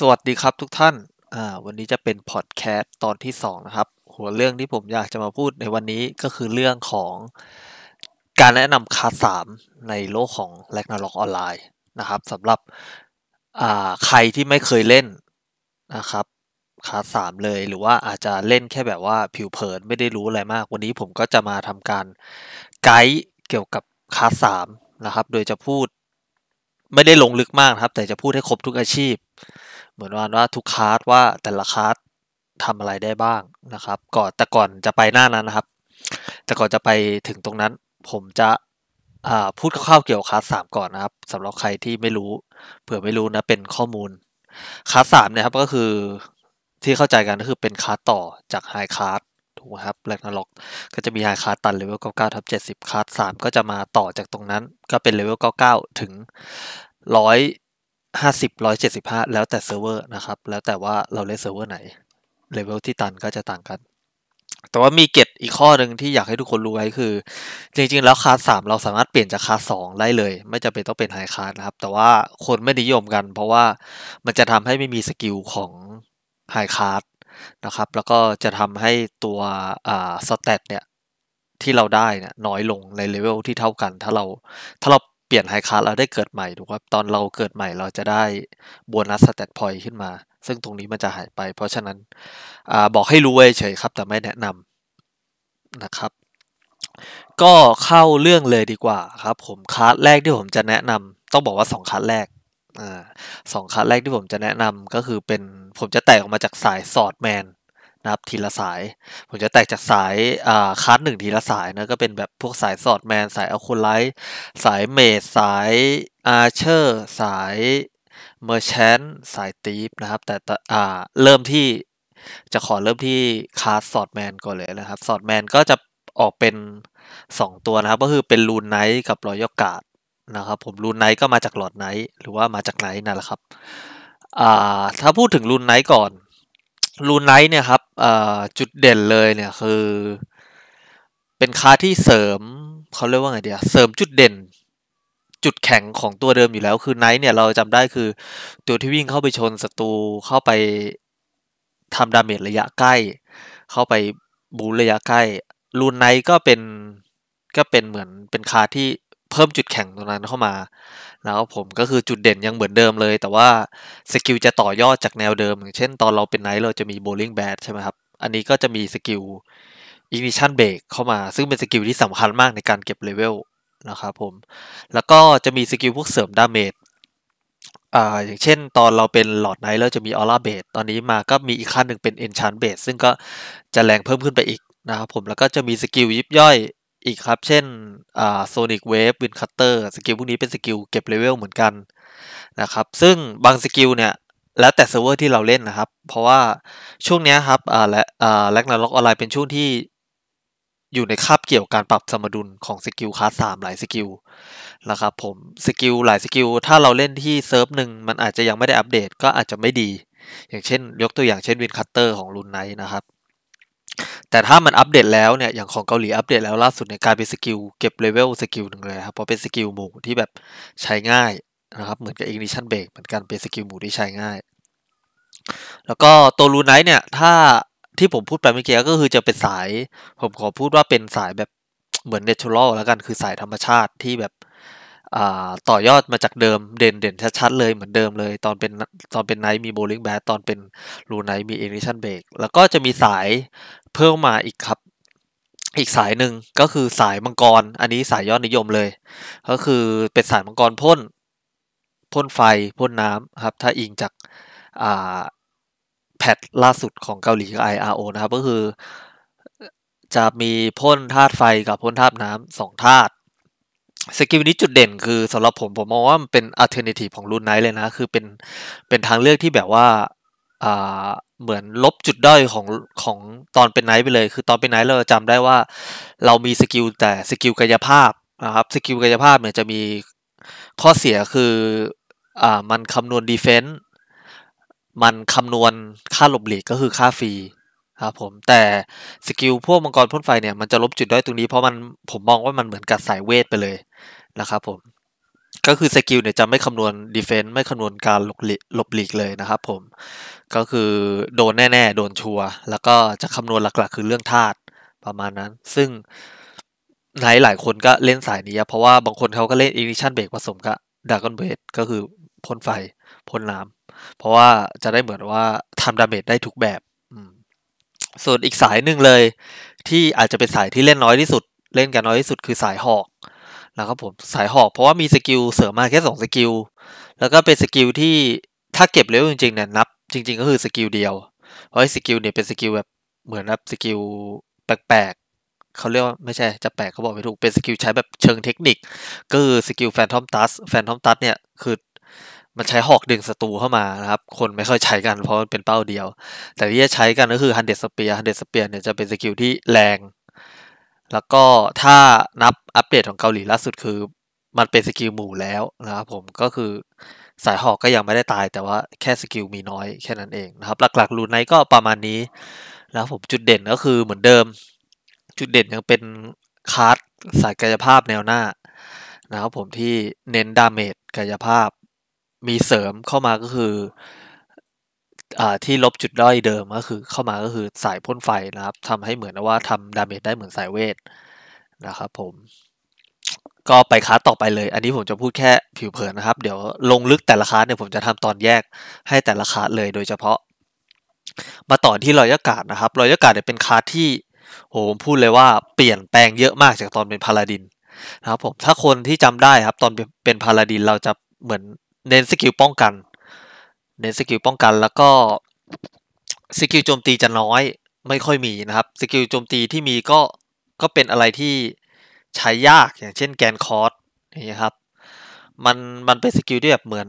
สวัสดีครับทุกท่าน อ่า วันนี้จะเป็นพอดแคสต์ตอนที่ 2 นะครับ หัวเรื่องที่ผมอยากจะมาพูดในวันนี้ก็คือเรื่องของการแนะนำคาสามในโลกของลกนาล็อกออนไลน์นะครับสำหรับ อ่า ใครที่ไม่เคยเล่นนะครับคาสามเลยหรือว่าอาจจะเล่นแค่แบบว่าผิวเผินไม่ได้รู้อะไรมาก วันนี้ผมก็จะมาทำการไกด์เกี่ยวกับคาสามนะครับโดยจะพูดไม่ได้ลงลึกมากครับแต่จะพูดให้ครบทุกอาชีพเหมือนว่าว่าทุกคาร์ดว่าแต่ละคาร์ดทำอะไรได้บ้างนะครับ ก่อนแต่ก่อนจะไปหน้านั้นนะครับ แต่ก่อนจะไปถึงตรงนั้น ผมจะพูดคร่าวๆเกี่ยวกับคาร์ดสามก่อนนะครับสำหรับใครที่ไม่รู้ เผื่อไม่รู้นะเป็นข้อมูล คาร์ดสามเนี่ยครับก็คือที่เข้าใจกันก็คือเป็นคาร์ดต่อจากไฮคาร์ดถูกไหมครับแบล็กนาล็อก ก็จะมีไฮคาร์ดตันเลเวลเก้าเก้าทับเจ็ดสิบคาร์ดสามก็จะมาต่อจากตรงนั้นก็เป็นเลเวลเก้าเก้าถึงร้อยห้าสิบร้อยเจ็ดสิบห้าแล้วแต่เซิร์ฟเวอร์นะครับ แล้วแต่ว่าเราเล่นเซิร์ฟเวอร์ไหนเลเวลที่ตันก็จะต่างกัน แต่ว่ามีเกตอีกข้อหนึ่งที่อยากให้ทุกคนรู้ไว้คือ จริงๆ แล้วคาสสามเราสามารถเปลี่ยนจากคาสสองได้เลย ไม่จำเป็นต้องเป็นไฮคาสนะครับ แต่ว่าคนไม่นิยมกัน เพราะว่ามันจะทำให้ไม่มีสกิลของไฮคาสนะครับแล้วก็จะทำให้ตัวอ่าสเตตเนี่ยที่เราได้เนี่ยน้อยลงในเลเวลที่เท่ากัน ถ้าเราถ้าเราเปลี่ยนไฮคาร์เราได้เกิดใหม่ถูกไหมตอนเราเกิดใหม่เราจะได้โบนัสสเตตพอยต์ขึ้นมา ซึ่งตรงนี้มันจะหายไป เพราะฉะนั้นอบอกให้รู้ไว้เฉยครับ แต่ไม่แนะนำนะครับ ก็เข้าเรื่องเลยดีกว่าครับ ผมคาร์แรกที่ผมจะแนะนำต้องบอกว่า2คาร์ดแรกสองคาร์แรกที่ผมจะแนะนำก็คือเป็นผมจะแตกออกมาจากสายสอดแมนนะครับทีละสาย ผมจะแตกจากสายอ่าคัสหนึ่งทีละสายนะก็เป็นแบบพวกสายสอดแมนสายอัลโคไลท์สายเมดสายอาร์เชอร์สายเมอร์แชนสายตีฟนะครับ แต่อ่าเริ่มที่จะขอเริ่มที่คัสสอดแมนก่อนเลยนะครับสอดแมนก็จะออกเป็น 2 ตัวนะครับก็คือเป็นลูนไนท์กับรอยกาดนะครับผมลูนไนท์ก็มาจากหลอดไนท์หรือว่ามาจากไนท์นั่นแหละครับถ้าพูดถึงลูนไนท์ก่อนลูไนท์เนี่ยครับจุดเด่นเลยเนี่ยคือเป็นคาที่เสริมเขาเรียกว่าไงเดียเสริมจุดเด่น จุดแข็งของตัวเดิมอยู่แล้ว คือไนท์เนี่ยเราจำได้คือตัวที่วิ่งเข้าไปชนศัตรูเข้าไปทำดาเมจระยะใกล้ เข้าไปบูระยะใกล้ลูไนท์ก็เป็นก็เป็นเหมือนเป็นคาที่เพิ่มจุดแข็งตรงนั้นเข้ามา แล้วผมก็คือจุดเด่นยังเหมือนเดิมเลยแต่ว่า สกิลจะต่อยอดจากแนวเดิม อย่างเช่นตอนเราเป็นไนท์เราจะมีโบลิ่งแบดใช่ไหมครับ อันนี้ก็จะมีสกิลอิ g ิชั i o n b กเข้ามาซึ่งเป็นสกิลที่สำคัญมากในการเก็บเลเวลนะครับผมแล้วก็จะมีสกิลพวกเสริมดาเมจอ่าอย่างเช่นตอนเราเป็นหลอดไนท์เราจะมีออร่าเบสตอนนี้มาก็มีอีกขั้นหนึ่งเป็นเอนชันเบสซึ่งก็จะแรงเพิ่มขึ้นไปอีกนะครับผมแล้วก็จะมีสกิลยิบย่อยอีกครับ เช่นอ่าโซนิกเวฟวินคัตเตอร์สกิลพวกนี้เป็นสกิลเก็บเลเวลเหมือนกันนะครับซึ่งบางสกิลเนี่ยแล้วแต่เซิร์ฟเวอร์ที่เราเล่นนะครับ เพราะว่าช่วงนี้ครับอ่าและอ่าแลกนาล็อกออนไลน์เป็นช่วงที่อยู่ในคาบเกี่ยวการปรับสมดุลของสกิลคลาสสามหลายสกิลนะครับผมสกิลหลายสกิลถ้าเราเล่นที่เซิร์ฟหนึ่งมันอาจจะยังไม่ได้อัปเดต ก็อาจจะไม่ดี อย่างเช่น ยกตัวอย่างเช่นวินคัตเตอร์ของรุนไนนะครับแต่ถ้ามันอัปเดตแล้วเนี่ย อย่างของเกาหลีอัปเดตแล้วล่าสุดเนี่ยกลายเป็นสกิลเก็บเลเวลสกิลหนึ่งเลยครับเพราะเป็นสกิลหมู่ที่แบบใช้ง่ายนะครับเหมือนกับอ g n นิชันเบรกเหมือนกันเป็นสกิลหมู่ที่ใช้ง่าย แล้วก็ตัวรูไนท์เนี่ยถ้าที่ผมพูดไปเมื่อกี้ก็คือจะเป็นสาย ผมขอพูดว่าเป็นสายแบบเหมือนเนเชอรัลแล้วกัน คือสายธรรมชาติที่แบบต่อยอดมาจากเดิมเด่นเด่นชัดๆเลยเหมือนเดิมเลยตอนเป็นตอนเป็นไนท์มีโบลิ่งแบทตอนเป็นรูไนท์มีเอนิชันเบรกแล้วก็จะมีสายเพิ่มมาอีกครับอีกสายหนึ่งก็คือสายมังกร อันนี้สายยอดนิยมเลย ก็คือเป็นสายมังกรพ่นพ่นไฟพ่นน้ำครับ ถ้าอิงจากแพทล่าสุดของเกาหลีกับ IRO นะครับ ก็คือจะมีพ่นธาตุไฟกับพ่นธาตุน้ำสองธาตุสกิลนี้จุดเด่นคือสำหรับผมผมมองว่ามันเป็นอัลเทอร์เนทีฟของรุ่นไนท์เลยนะ คือเป็นเป็นทางเลือกที่แบบว่า่าเหมือนลบจุดด้อยของของตอนเป็นไนท์ไปเลย คือตอนเป็นไนท์เราจำได้ว่าเรามีสกิลแต่สกิลกายภาพนะครับสกิลกายภาพเนี่ยจะมีข้อเสียคืออ่ามันคำนวณดีเฟนต์มันคำนวณค่าหลบหลีกก็คือค่าฟรีครับผมแต่สกิลพวกมังกรพ่นไฟเนี่ยมันจะลบจุดด้อยตรงนี้เพราะมันผมมองว่ามันเหมือนกับสายเวทไปเลยนะครับผมก็คือสกิลเนี่ยจะไม่คำนวณดีเฟนต์ไม่คำนวณการหลบหลีกเลยนะครับผมก็คือโดนแน่ๆ โดนชัวร์แล้วก็จะคำนวณหลัก ๆ คือเรื่องธาตุประมาณนั้น ซึ่งในหลายคนก็เล่นสายนี้ เพราะว่าบางคนเขาก็เล่นอินิชันเบรกผสมกับดากอนเบดก็คือพ่นไฟพ่นน้ำเพราะว่าจะได้เหมือนว่าทำดาเมจได้ทุกแบบ ส่วนอีกสายหนึ่งเลย ที่อาจจะเป็นสายที่เล่นน้อยที่สุด เล่นกันน้อยที่สุดคือสายหอกนะครับผมสายหอก เพราะว่ามีสกิลเสริมมาแค่2สกิลแล้วก็เป็นสกิลที่ถ้าเก็บเล็วจริงๆเนี่ยนับจริงๆ ก็คือสกิลเดียวเพราะสกิลเนี่ยเป็นสกิลแบบเหมือนแบบสกิลแปลกๆเขาเรียกว่าไม่ใช่จะแปลกเขาบอกไม่ถูกเป็นสกิลใช้แบบเชิงเทคนิคก็คือสกิลแฟนทอมตัสแฟนทอมตัสเนี่ยคือมันใช้หอกดึงศัตรูเข้ามานะครับคนไม่ค่อยใช้กัน เพราะมันเป็นเป้าเดียว แต่ที่จะใช้กันก็คือฮันเดสเปียฮันเดสเปียเนี่ยจะเป็นสกิลที่แรงแล้วก็ถ้านับอัปเดตของเกาหลีล่าสุดคือมันเป็นสกิลหมู่แล้วนะครับผมก็คือสายหอกก็ยังไม่ได้ตาย แต่ว่าแค่สกิลมีน้อยแค่นั้นเองนะครับ หลักๆรูนไนก็ประมาณนี้ แล้วผมจุดเด่นก็คือเหมือนเดิมจุดเด่นยังเป็นคาร์ดสายกายภาพแนวหน้านะครับผมที่เน้นดาเมจกายภาพมีเสริมเข้ามาก็คือที่ลบจุดด้อยเดิมก็คือ เข้ามาก็คือสายพ่นไฟนะครับทำให้เหมือนว่าทำดาเมจได้เหมือนสายเวทนะครับผมก็ไปค้าสต่อไปเลย อันนี้ผมจะพูดแค่ผิวเผินนะครับ เดี๋ยวลงลึกแต่ละคลาสเนี่ยผมจะทำตอนแยกให้แต่ละคลาสเลยโดยเฉพาะ มาต่อที่รอยากาศนะครับรอยากาศเนี่ยเป็นค้าสที่โหผมพูดเลยว่าเปลี่ยนแปลงเยอะมากจากตอนเป็นพาราดินนะครับผมถ้าคนที่จำได้ครับตอนเป็นพาราดิน เราจะเหมือนเน้นสกิลป้องกันเน้นสกิลป้องกันแล้วก็สกิลโจมตีจะน้อยไม่ค่อยมีนะครับสกิลโจมตีที่มีก็ก็เป็นอะไรที่ใช้ยากอย่างเช่นแกนคอร์สนี่ครับมันมันเป็นสกิลที่แบบเหมือน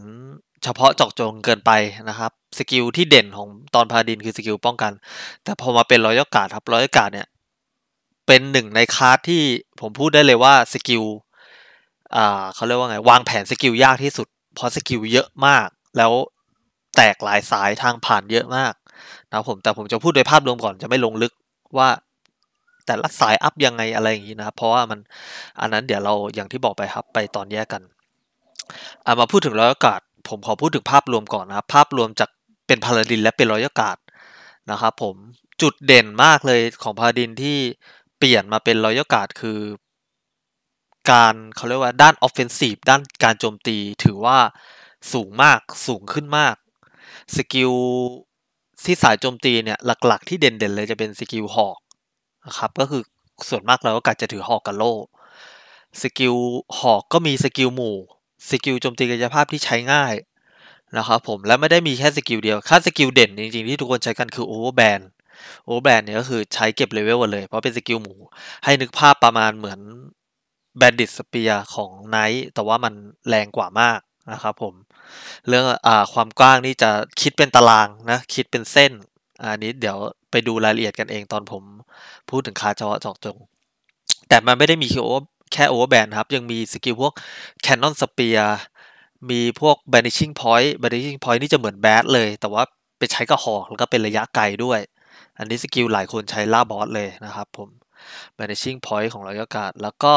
เฉพาะเจาะจงเกินไปนะครับสกิลที่เด่นของตอนพาดินคือสกิลป้องกัน แต่พอมาเป็นรอยกาดครับรอยกาดเนี่ยเป็นหนึ่งในคาร์ดที่ผมพูดได้เลยว่าสกิลอ่าเขาเรียกว่าไง วางแผนสกิลยากที่สุดเพราะสกิลเยอะมากแล้วแตกหลายสายทางผ่านเยอะมากนะผมแต่ผมจะพูดโดยภาพรวมก่อนจะไม่ลงลึกว่าแต่ละสายอัพยังไงอะไรอย่างนี้นะเพราะว่ามันอันนั้นเดี๋ยวเราอย่างที่บอกไปครับไปตอนแยกกันอามาพูดถึงรอยกาศผมขอพูดถึงภาพรวมก่อนนะครับภาพรวมจากเป็นพาราดิน และเป็นรอยกาศนะครับผมจุดเด่นมากเลยของพาราดินที่เปลี่ยนมาเป็นรอยกาศคือ การเขาเรียกว่าด้านออฟเฟนซีฟด้านการโจมตีถือว่าสูงมากสูงขึ้นมากสกิลที่สายโจมตีเนี่ยหลักๆที่เด่นๆเลยจะเป็นสกิลหอกนะครับก็คือส่วนมากเราก็กัดจะถือหอกกับโล่ สกิลหอกก็มีสกิลหมู่สกิลโจมตีกายภาพที่ใช้ง่ายนะครับผมและไม่ได้มีแค่สกิลเดียวค่าสกิลเด่นจริงๆที่ทุกคนใช้กันคือโอเวอร์แบนโอเวอร์แบนเนี่ยก็คือใช้เก็บเลเวลเลย เพราะเป็นสกิลหมู่ให้นึกภาพประมาณเหมือนแบนดิสเปียของไนท์แต่ว่ามันแรงกว่ามากนะครับผมเรื่องอ่าความกว้างนี่จะคิดเป็นตารางนะคิดเป็นเส้นอันนี้เดี๋ยวไปดูรายละเอียดกันเองตอนผมพูดถึงคาจอจอกจงแต่มันไม่ได้มีแค่โอเวอร์แบนครับ ยังมีสกิลพวกแนอนสเปียร์มีพวกแ a n i s h i n g Point บ a n i s h i n g Point นี่จะเหมือนแบดเลยแต่ว่าไปใช้กระหอกแล้วก็เป็นระยะไกลด้วย อันนี้สกิลหลายคนใช้ล่าบอสเลยนะครับผมแ a n i s h i n g Point ของระยะกาศ แล้วก็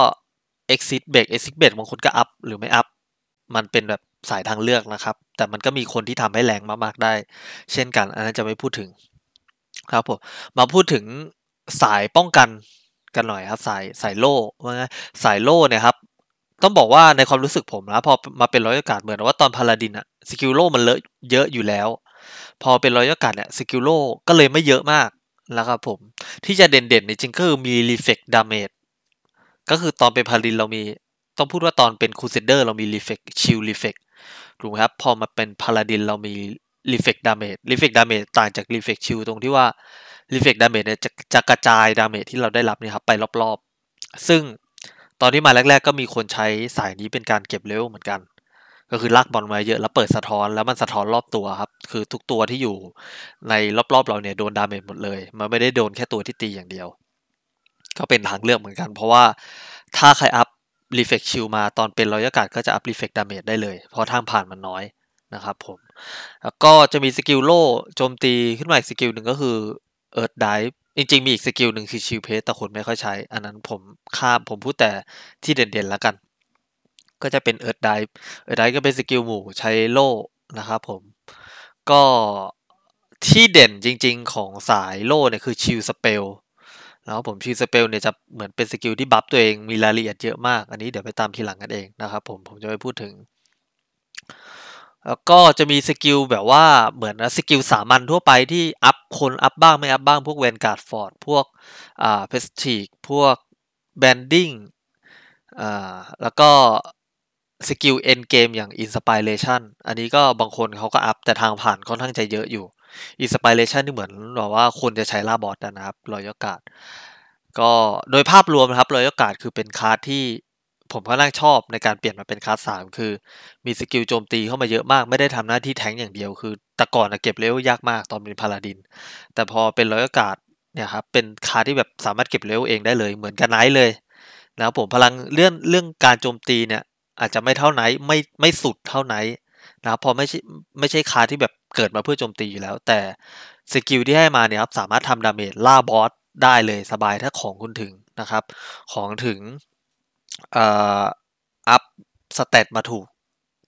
Exit b r e a k Exit b r e a k บางคนก็อัพหรือไม่อัพมันเป็นแบบสายทางเลือกนะครับ แต่มันก็มีคนที่ทำให้แรงมากๆได้ เช่นกัน อันนั้นจะไม่พูดถึง ครับผมมาพูดถึงสายป้องกันกันหน่อยครับ สายสายโล่ว่าไงสายโล่เนี่ยครับ ต้องบอกว่าในความรู้สึกผมนะพอมาเป็นร้อยอากาศเหมือนว่าตอนพาราดินอะสกิลโล่มันเลอะเยอะอยู่แล้ว พอเป็นร้อยอากาศเนี่ยสกิลโล่ก็เลยไม่เยอะมากนะครับผมที่จะเด่นๆในจริงก็คือมีรีเฟกดาเมจก็คือตอนเป็นพาราดินเรามีต้องพูดว่าตอนเป็นคูเซเดอร์เรามีรีเฟกชิลรีเฟกถูกไหมครับ พอมาเป็นพาราดินเรามีรีเฟกดาเมจรีเฟกดาเมจต่างจากรีเฟกชิลตรงที่ว่ารีเฟกดาเมจเนี่ยจะจะกระจายดาเมจที่เราได้รับเนี่ยครับไปรอบๆ ซึ่งตอนที่มาแรกๆก็มีคนใช้สายนี้เป็นการเก็บเลเวลเหมือนกัน ก็คือลากบอลมาเยอะแล้วเปิดสะท้อน แล้วมันสะท้อนรอบตัวครับ คือทุกตัวที่อยู่ในรอบๆเราเนี่ยโดนดาเมจหมดเลยมันไม่ได้โดนแค่ตัวที่ตีอย่างเดียว ก็เป็นทางเลือกเหมือนกัน เพราะว่าถ้าใครอัพรีเฟกชิลมาตอนเป็นรอยากาศก็จะอัพรีเฟกดาเมจได้เลยเพราะทางผ่านมันน้อยนะครับผมแล้วก็จะมีสกิลโล่โจมตีขึ้นมาอีกสกิลหนึ่งก็คือเอิร์ดไดจริงๆมีอีกสกิลหนึ่งคือชิลเพสแต่คนไม่ค่อยใช้ อันนั้นผมข้ามผมพูดแต่ที่เด่นๆแล้วกัน ก็จะเป็นเอิร์ดไดเอิร์ดไดก็เป็นสกิลหมู่ใช้โล่นะครับผม ก็ที่เด่นจริงๆของสายโล่เนี่ยคือชิลสเปลแล้วผมชื่อสเปลเนี่ยจะเหมือนเป็นสกิลที่บัฟตัวเองมีรายละเอียดเยอะมากอันนี้เดี๋ยวไปตามทีหลังกันเองนะครับผมผมจะไปพูดถึง แล้วก็จะมีสกิลแบบว่าเหมือนสกิลสามัญทั่วไปที่อัพคนอัพบ้างไม่อัพบ้างพวกเวนการ์ดฟอร์ดพวกอ่าเพสติกพวกแบนดิ้งอ่าแล้วก็สกิลเอนเกมอย่างอินสปิเรชันอันนี้ก็บางคนเขาก็อัพ แต่ทางผ่านค่อนข้างจะเยอะอยู่อินสปิเรชันที่เหมือนแบบว่าคนจะใช้ลาบอสนะครับรอยกาดก็โดยภาพรวมนะครับรอยกาดคือเป็นคาร์ดที่ผมก็นั่งชอบในการเปลี่ยนมาเป็นคาร์ดสามคือมีสกิลโจมตีเข้ามาเยอะมาก ไม่ได้ทำหน้าที่แทงอย่างเดียวคือแต่ก่อนเก็บเลเวลยากมากตอนเป็นพาราดิน แต่พอเป็นรอยกาดเนี่ยครับเป็นคาร์ดที่แบบสามารถเก็บเลเวลเองได้เลยเหมือนกันไนท์เลยนะครับผมพลังเรื่องเรื่องการโจมตีเนี่ยอาจจะไม่เท่าไนท์ไม่ไม่สุดเท่าไนท์นะพอไม่ใช่ไม่ใช่คาที่แบบเกิดมาเพื่อโจมตีอยู่แล้วแต่สกิลที่ให้มาเนี่ยครับสามารถทำดาเมจล่าบอสได้เลยสบายถ้าของคุณถึงนะครับ ของถึงอัพสเตตมาถูก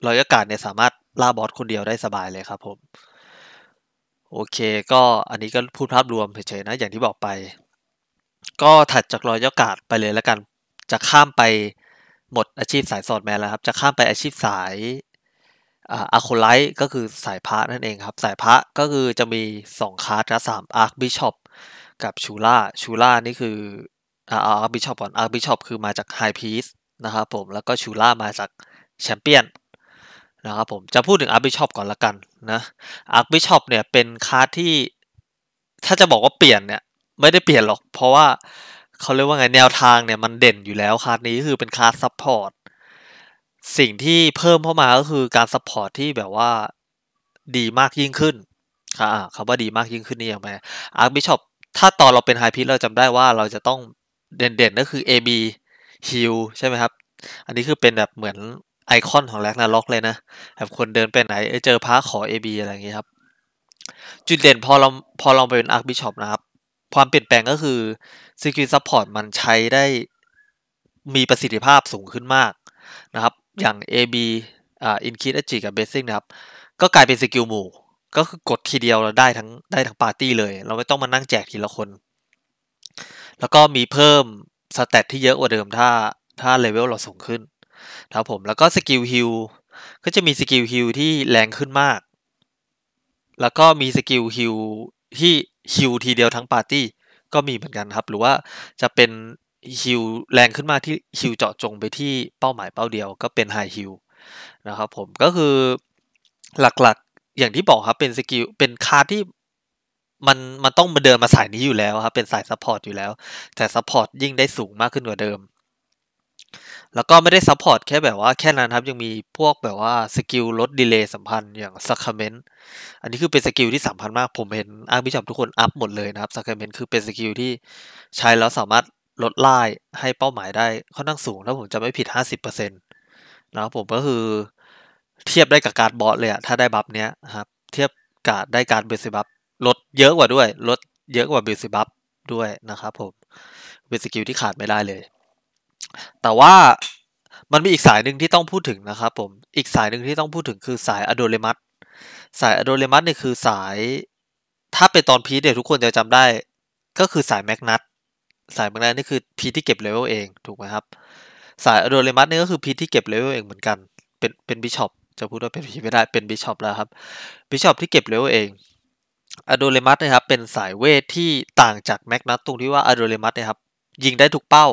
รอยอากาศเนี่ยสามารถล่าบอสคนเดียวได้สบายเลยครับผมโอเคก็อันนี้ก็พูดภาพรวมเฉยๆนะอย่างที่บอกไป ก็ถัดจากรอยอากาศไปเลยแล้วกันจะข้ามไปหมดอาชีพสายสอดแมนแล้วครับ จะข้ามไปอาชีพสายอาโคไลท์ก็คือสายพระนั่นเองครับ สายพระก็คือจะมี 2 คาร์ดนะสามอาร์คบิชอปกับชูล่าชูล่านี่คืออาร์คบิชอปก่อนอาร์คบิชอปคือมาจากไฮพีสนะครับผมแล้วก็ชูล่ามาจากแชมเปี้ยนนะครับผมจะพูดถึงอาร์คบิชอปก่อนละกันนะอาร์คบิชอปเนี่ยเป็นคาร์ดที่ถ้าจะบอกว่าเปลี่ยนเนี่ย ไม่ได้เปลี่ยนหรอก เพราะว่าเขาเรียกว่าไงแนวทางเนี่ยมันเด่นอยู่แล้วคาร์ดนี้คือเป็นคาร์ดซับพอร์ตสิ่งที่เพิ่มเข้ามาก็คือการซัพพอร์ตที่แบบว่าดีมากยิ่งขึ้นค่ะคำว่าดีมากยิ่งขึ้นนี่ยังไงอาร์คบิชอปถ้าตอนเราเป็นไฮพีเราจำได้ว่าเราจะต้องเด่นๆก็คือ AB ฮิลใช่ไหมครับ อันนี้คือเป็นแบบเหมือนไอคอนของแลกนาล็อกเลยนะ แบบคนเดินไปไหนเจอพระขอ AB อะไรอย่างเงี้ยครับ จุดเด่นพอเราพอเราไปเป็นอาร์คบิชอปนะครับ ความเปลี่ยนแปลงก็คือ Security Support มันใช้ได้มีประสิทธิภาพสูงขึ้นมากนะครับอย่าง AB อ่าอินคิดอจิกับเบสซิงนะครับก็กลายเป็นสกิลหมู่ก็คือกดทีเดียวเราได้ทั้งได้ทั้ง ปาร์ตี้เลย เราไม่ต้องมานั่งแจกทีละคน แล้วก็มีเพิ่มสเตตที่เยอะกว่าเดิมถ้าถ้าเลเวลเราสูงขึ้นครับผมแล้วก็สกิลฮิลก็จะมีสกิลฮิลที่แรงขึ้นมาก แล้วก็มีสกิลฮิลที่ฮิลทีเดียวทั้งปาร์ตี้ก็มีเหมือนกันครับ หรือว่าจะเป็นฮิลแรงขึ้นมาที่ฮิลเจาะจงไปที่เป้าหมายเป้าเดียว ก็เป็นไฮฮิลนะครับผมก็คือหลักๆอย่างที่บอกครับเป็นสกิล เป็นคาร์ที่มันมันต้องมาเดินมาสายนี้อยู่แล้วครับ เป็นสายซัพพอร์ตอยู่แล้ว แต่ซัพพอร์ตยิ่งได้สูงมากขึ้นกว่าเดิม แล้วก็ไม่ได้ซัพพอร์ตแค่แบบว่าแค่นั้นครับ ยังมีพวกแบบว่าสกิลลดดีเลย์สัมพันธ์อย่างซัคเมนต์อันนี้คือเป็นสกิลที่สัมพันธ์มาก ผมเห็นอ้างพิรณปทุกคนอัพหมดเลยนะครับซัคเมนต์คือเป็นสกิลที่ใช้แล้วสามารถลดไล่ให้เป้าหมายได้ค่อนข้างสูงล้วผมจะไม่ผิด 50%นะครับผมก็คือเทียบได้กับการบอสเลยอะถ้าได้บัฟเนี้ยครับเทียบกับได้การเบสิบัฟลดเยอะกว่าด้วย ลดเยอะกว่าเบสิบัฟด้วยนะครับผมเป็นสกิลที่ขาดไม่ได้เลย แต่ว่ามันมีอีกสายหนึ่งที่ต้องพูดถึงนะครับผมอีกสายหนึ่งที่ต้องพูดถึงคือสายอะโดเลมัสสายอะโดเลมัสเนี่ยคือสายถ้าเป็นตอนพีเนี่ยทุกคนจะจำได้ ก็คือสายแมกนัตสายบางแรนี่คือพีที่เก็บเลเวลเอง ถูกไหมครับสายอโดเรมัสนี่ก็คือพี ที่เก็บเลเวลเองเหมือนกัน เป็นเป็นบิชอปจะพูดว่าเป็นพีไม่ได้เป็นบิชอปแล้วครับบิชอปที่เก็บเลเวลเองอโดเรมัสนะครับเป็นสายเวทที่ต่างจากแม็กนัตตรงที่ว่าอโดเรมัสนะครับยิงได้ทุกเป้า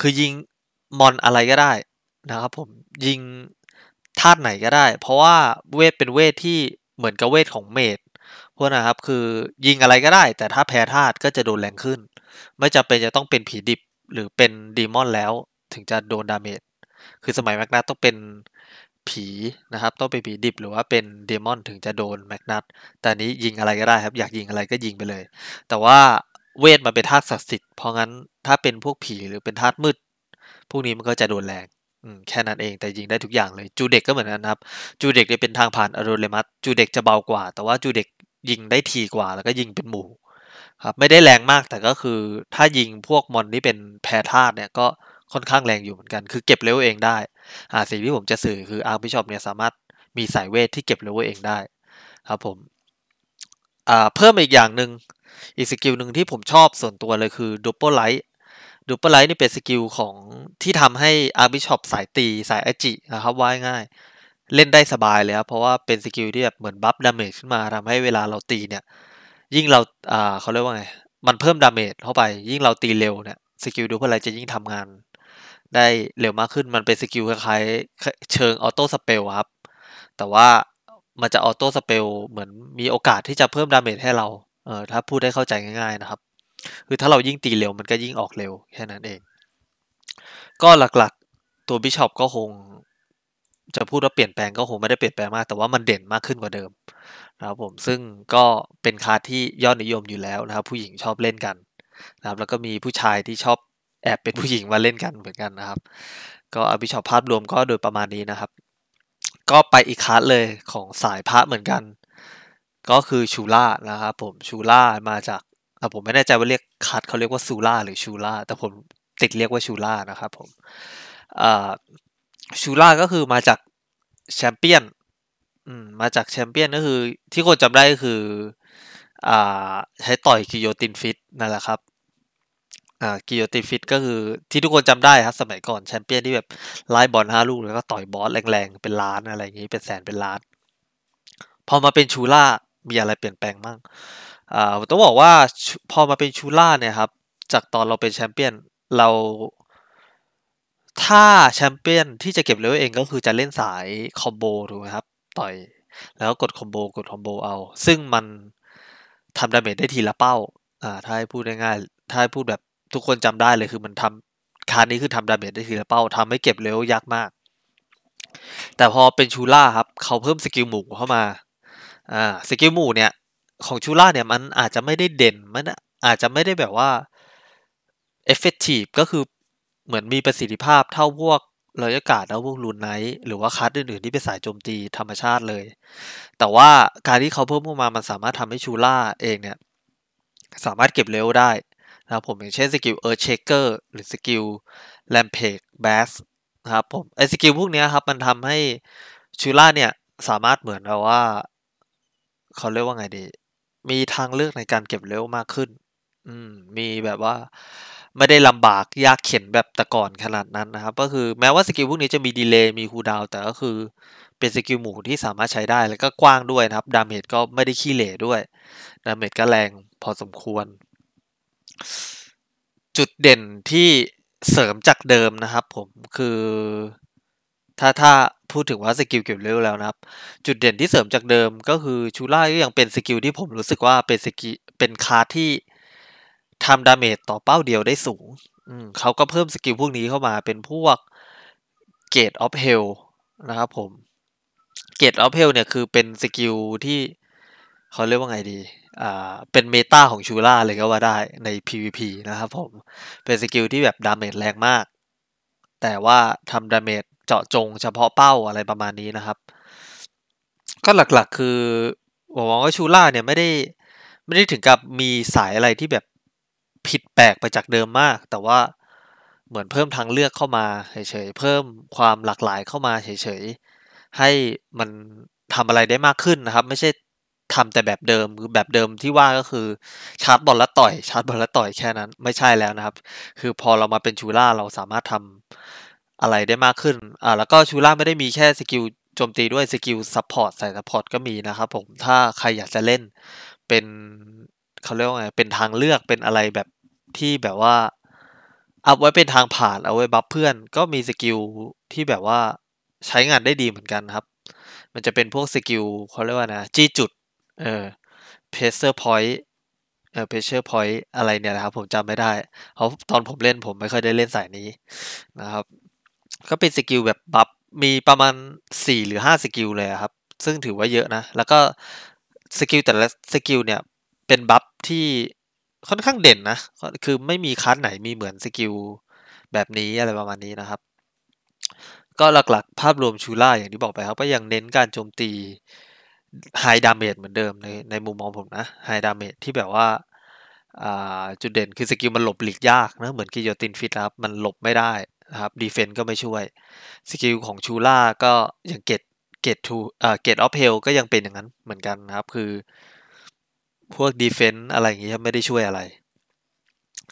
คือยิงมอนอะไรก็ได้นะครับ ผมยิงธาตุไหนก็ได้ เพราะว่าเวทเป็นเวทที่เหมือนกับเวทของเมดพวกนะครับคือยิงอะไรก็ได้ แต่ถ้าแพ้ธาตุก็จะโดนแรงขึ้น ไม่จำเป็นจะต้องเป็นผีดิบหรือเป็นดีมอนแล้วถึงจะโดนดาเมจคือสมัยแมกนัตต้องเป็นผีนะครับต้องเป็นผีดิบหรือว่าเป็นเดมอนถึงจะโดนแมกนัตแต่นี้ยิงอะไรก็ได้ครับอยากยิงอะไรก็ยิงไปเลย แต่ว่าเวทมันเป็นธาตุศักดิ์สิทธิ์เพราะงั้นถ้าเป็นพวกผีหรือเป็นธาตุมืดพวกนี้มันก็จะโดนแรงแค่นั้นเองแต่ยิงได้ทุกอย่างเลยจูเด็กก็เหมือนกันครับจูเด็กเนี่ยเป็นทางผ่านอโรเลมัสจูเด็กจะเบากว่าแต่ว่าจูเด็กยิงได้ทีกว่าแล้วก็ยิงเป็นหมู่ครับไม่ได้แรงมากแต่ก็คือถ้ายิงพวกมอนที่เป็นแพรธาตุเนี่ยก็ค่อนข้างแรงอยู่เหมือนกันคือเก็บเลเวลเองได้อ่าสิ่งที่ผมจะสื่อคืออาร์บิชอปเนี่ยสามารถมีสายเวทที่เก็บเลเวลเองได้ครับผมอ่าเพิ่มอีกอย่างหนึ่งอีกสกิลหนึ่งที่ผมชอบส่วนตัวเลยคือดูเปอร์ไลท์ดูเปอร์ไลท์นี่เป็นสกิลของที่ทำให้อาร์บิชอปสายตีสายอจินะครับว่ายง่ายเล่นได้สบายเลยครับเพราะว่าเป็นสกิลที่แบบเหมือนบัฟดาเมจขึ้นมาทำให้เวลาเราตีเนี่ย ยิ่งเราอ่าเขาเรียกว่าไง มันเพิ่มดาเมจเข้าไป ยิ่งเราตีเร็วเนี่ยสกิลดูเพื่ออะไรจะยิ่งทำงาน ได้เร็วมากขึ้นมันเป็นสกิลคล้ายๆเชิงออโต้สเปลครับแต่ว่ามันจะออโต้สเปลเหมือนมีโอกาสที่จะเพิ่มดาเมจให้เราเออถ้าพูดได้เข้าใจง่าย ๆนะครับ คือถ้าเรายิ่งตีเร็วมันก็ยิ่งออกเร็วแค่นั้นเอง ก็หลักๆตัวบิชอปก็คงจะพูดว่าเปลี่ยนแปลงก็คงไม่ได้เปลี่ยนแปลงมาก แต่ว่ามันเด่นมากขึ้นกว่าเดิมนะครับผมซึ่งก็เป็นคาที่ยอดนิยมอยู่แล้วนะครับ ผู้หญิงชอบเล่นกัน นะครับ แล้วก็มีผู้ชายที่ชอบแอบเป็นผู้หญิงมาเล่นกันเหมือนกันนะครับ ก็อภิชอบภาพรวมก็โดยประมาณนี้นะครับ ก็ไปอีกคาสเลยของสายพระเหมือนกัน ก็คือชูล่านะครับ ผมชูล่ามาจาก ผมไม่แน่ใจว่าเรียกคัดเขาเรียกว่าซูล่าหรือชูล่าแต่ผมติดเรียกว่าชูล่านะครับ ผมอ่าชูล่าก็คือมาจากแชมเปี้ยน อืม มาจากแชมเปี้ยนก็คือ ที่คนจำได้ก็คืออใช้ต่อยกิโยตินฟิตนั่นแหละครับกิโยตินฟิตก็คือ ที่ทุกคนจำได้ครับสมัยก่อนแชมเปี้ยนที่แบบไล่บอลห้าลูกแล้วก็ต่อยบอสแรงๆเป็นล้านอะไรอย่างนี้เป็นแสนเป็นล้านพอมาเป็นชูล่ามีอะไรเปลี่ยนแปลงบ้างต้องบอกว่าพอมาเป็นชูล่าเนี่ยครับจากตอนเราเป็นแชมเปี้ยนเราถ้าแชมเปี้ยนที่จะเก็บเลเวลเองก็คือจะเล่นสายคอมโบถูกไหมครับต่อยแล้วกดคอมโบกดคอมโบเอาซึ่งมันทำดาเมจได้ทีละเป้า อ่า ถ้าให้พูดง่ายๆถ้าให้พูดแบบทุกคนจำได้เลยคือมันทำคานนี้คือทำดาเมจได้ทีละเป้าทำให้เก็บเลเวลยากมากแต่พอเป็นชูล่าครับเขาเพิ่มสกิลหมู่เข้ามาอ่าสกิลหมู่เนี่ยของชูล่าเนี่ยมันอาจจะไม่ได้เด่นมันอาจจะไม่ได้แบบว่าเอฟเฟกตีฟก็คือเหมือนมีประสิทธิภาพเท่าพวกรอยอากาศแล้วพวกลูนไนท์หรือว่าคัสอื่น ๆ ที่เป็นสายโจมตีธรรมชาติเลย แต่ว่าการที่เขาเพิ่มพวกมามันสามารถทำให้ชูล่าเองเนี่ย สามารถเก็บเล็วได้นะครับผมอย่างเช่นสกิลเออร์เชเกอร์หรือสกิลแลมเพกแบสนะครับผมไอสกิลพวกนี้ครับมันทำให้ชูล่าเนี่ย สามารถเหมือนแบบว่า เขาเรียกว่าไงดี มีทางเลือกในการเก็บเล็วมากขึ้น อืม มีแบบว่าไม่ได้ลำบากยากเข็นแบบแต่ก่อนขนาดนั้นนะครับ ก็คือแม้ว่าสกิลพวกนี้จะมีดีเลย์มีคูดาวแต่ก็คือเป็นสกิลหมู่ที่สามารถใช้ได้แล้วก็กว้างด้วยนะครับดาเมจก็ไม่ได้ขี้เหร่ด้วย ดาเมจก็แรงพอสมควร จุดเด่นที่เสริมจากเดิมนะครับผมคือ ถ้าถ้าพูดถึงว่าสกิลเก็บเล็วแล้วนะครับ จุดเด่นที่เสริมจากเดิมก็คือชูล่าก็ยังเป็นสกิลที่ผมรู้สึกว่าเป็นสกิลเป็นคาร์ที่ทำดาเมจต่อเป้าเดียวได้สูงเขาก็เพิ่มสกิลพวกนี้เข้ามาเป็นพวกเกตออฟเฮลนะครับผมเกตออฟเฮลเนี่ยคือเป็นสกิลที่เขาเรียกว่าไงดี อ่า เป็นเมตาของชูล่าเลยก็ว่าได้ใน PVP นะครับ ผมเป็นสกิลที่แบบดาเมจแรงมาก แต่ว่าทำดาเมจเจาะจงเฉพาะเป้าอะไรประมาณนี้นะครับ ก็หลักๆคือผมมองว่าชูล่าเนี่ยไม่ได้ไม่ได้ถึงกับมีสายอะไรที่แบบผิดแปลกไปจากเดิมมากแต่ว่าเหมือนเพิ่มทางเลือกเข้ามาเฉยๆเพิ่มความหลากหลายเข้ามาเฉยๆ ให้มันทำอะไรได้มากขึ้นนะครับ ไม่ใช่ทำแต่แบบเดิมคือแบบเดิมที่ว่าก็คือชาร์จบอลแล้วต่อยชาร์จบอลแล้วต่อยแค่นั้น ไม่ใช่แล้วนะครับคือพอเรามาเป็นชูล่าเราสามารถทำอะไรได้มากขึ้นอ่าแล้วก็ชูล่าไม่ได้มีแค่สกิลโจมตีด้วยสกิลซัพพอร์ตใส่ซัพพอร์ตก็มีนะครับผมถ้าใครอยากจะเล่นเป็นเขาเรียกว่าไงเป็นทางเลือกเป็นอะไรแบบที่แบบว่าอัพไว้เป็นทางผ่านเอาไว้บัฟเพื่อนก็มีสกิลที่แบบว่าใช้งานได้ดีเหมือนกันครับ มันจะเป็นพวกสกิลเขาเรียกว่านะจี้จุดเออเพเซอร์พอยต์เออเพเซอร์พอยต์อะไรเนี่ยนะครับ ผมจำไม่ได้เพราะตอนผมเล่นผมไม่ค่อยได้เล่นสายนี้นะครับ ก็เป็นสกิลแบบบัฟมีประมาณ4หรือ5สกิลเลยครับ ซึ่งถือว่าเยอะนะ แล้วก็สกิลแต่ละสกิลเนี่ยเป็นบัฟที่ค่อนข้างเด่นนะ คือไม่มีคัสไหนมีเหมือนสกิลแบบนี้อะไรประมาณนี้นะครับ ก็หลักๆภาพรวมชูล่า อย่างที่บอกไปครับ ก็ยังเน้นการโจมตีไฮดามเมจเหมือนเดิมในในมุมมองผมนะ ไฮดามเมจที่แบบว่า จุดเด่นคือสกิลมันหลบหลีกยากนะ เหมือนกิโยตินฟิตครับ มันหลบไม่ได้นะครับดีเฟนต์ก็ไม่ช่วย สกิลของชูล่าก็อย่างเกตเกตทูเกตออฟเฮลก็ยังเป็นอย่างนั้นเหมือนกันนะครับ คือพวกดีเฟนต์อะไรอย่างเงี้ยไม่ได้ช่วยอะไร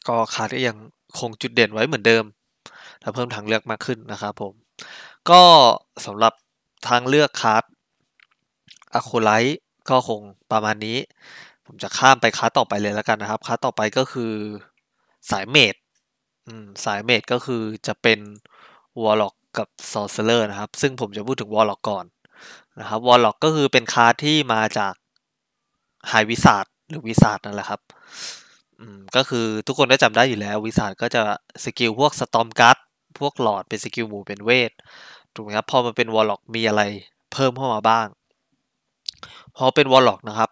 ก็คาร์ดก็ยังคงจุดเด่นไว้เหมือนเดิมและเพิ่มทางเลือกมากขึ้นนะครับผม ก็สำหรับทางเลือกคาร์ดอะโคไลท์ก็คงประมาณนี้ ผมจะข้ามไปคาร์ดต่อไปเลยแล้วกันนะครับคาร์ดต่อไปก็คือสายเมดสายเมดก็คือจะเป็นวอลล็อกกับซอร์เซอร์นะครับ ซึ่งผมจะพูดถึงวอลล็อกก่อนนะครับวอลล็อกก็คือเป็นคาร์ดที่มาจากไฮวิสาดหรือวิสาดนั่นแหละครับก็คือทุกคนได้จำได้อยู่แล้ว วิสาดก็จะสกิลพวกสตอมกัดพวกหลอดเป็นสกิลหมู่เป็นเวท ถูกไหมครับ พอมันเป็นวอลล็อกมีอะไรเพิ่มเข้ามาบ้างพอเป็นวอลล็อก นะครับ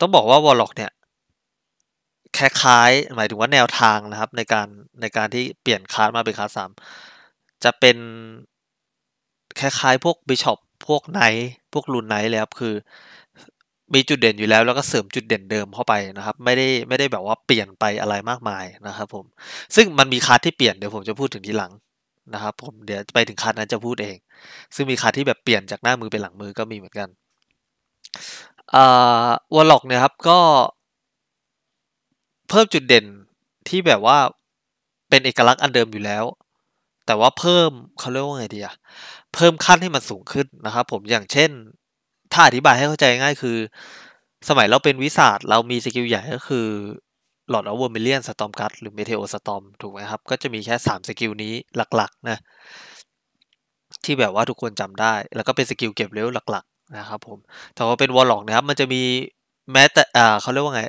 ต้องบอกว่าวอลล็อก เนี่ยคล้ายๆหมายถึงว่าแนวทางนะครับ ในการในการที่เปลี่ยนคาร์ดมาเป็นคาร์ดสามจะเป็นคล้ายๆพวกบิชอปพวกไนท์พวกลูนไนท์เลยครับคือมีจุดเด่นอยู่แล้วแล้วก็เสริมจุดเด่นเดิมเข้าไปนะครับ ไม่ได้ไม่ได้แบบว่าเปลี่ยนไปอะไรมากมายนะครับ ผม ซึ่งมันมีคัสที่เปลี่ยนเดี๋ยวผมจะพูดถึงทีหลังนะครับ ผมเดี๋ยวไปถึงคัสนั้นจะพูดเอง ซึ่งมีคัสที่แบบเปลี่ยนจากหน้ามือเป็นหลังมือก็มีเหมือนกันอ่าวอลล็อกเนี่ยครับก็ เพิ่มจุดเด่นที่แบบว่าเป็นเอกลักษณ์อันเดิมอยู่แล้ว แต่ว่าเพิ่มเขาเรียกว่าไงดีอะเพิ่มขั้นให้มันสูงขึ้นนะครับ ผมอย่างเช่นถ้าอธิบายให้เข้าใจง่ายคือ สมัยเราเป็นวิสาทเรามีสกิลใหญ่ก็คือ หลอดอเวอร์มิเลียนสตอมกัตหรือเมเทโอสตอมถูกไหมครับก็จะมีแค่ 3 สกิลนี้หลักๆนะที่แบบว่าทุกคนจำได้ แล้วก็เป็นสกิลเก็บเลเวหลักๆ นะครับผมแต่ว่าเป็นวอลล็อกนะครับมันจะมีแม้แต่เขาเรียกว่าไง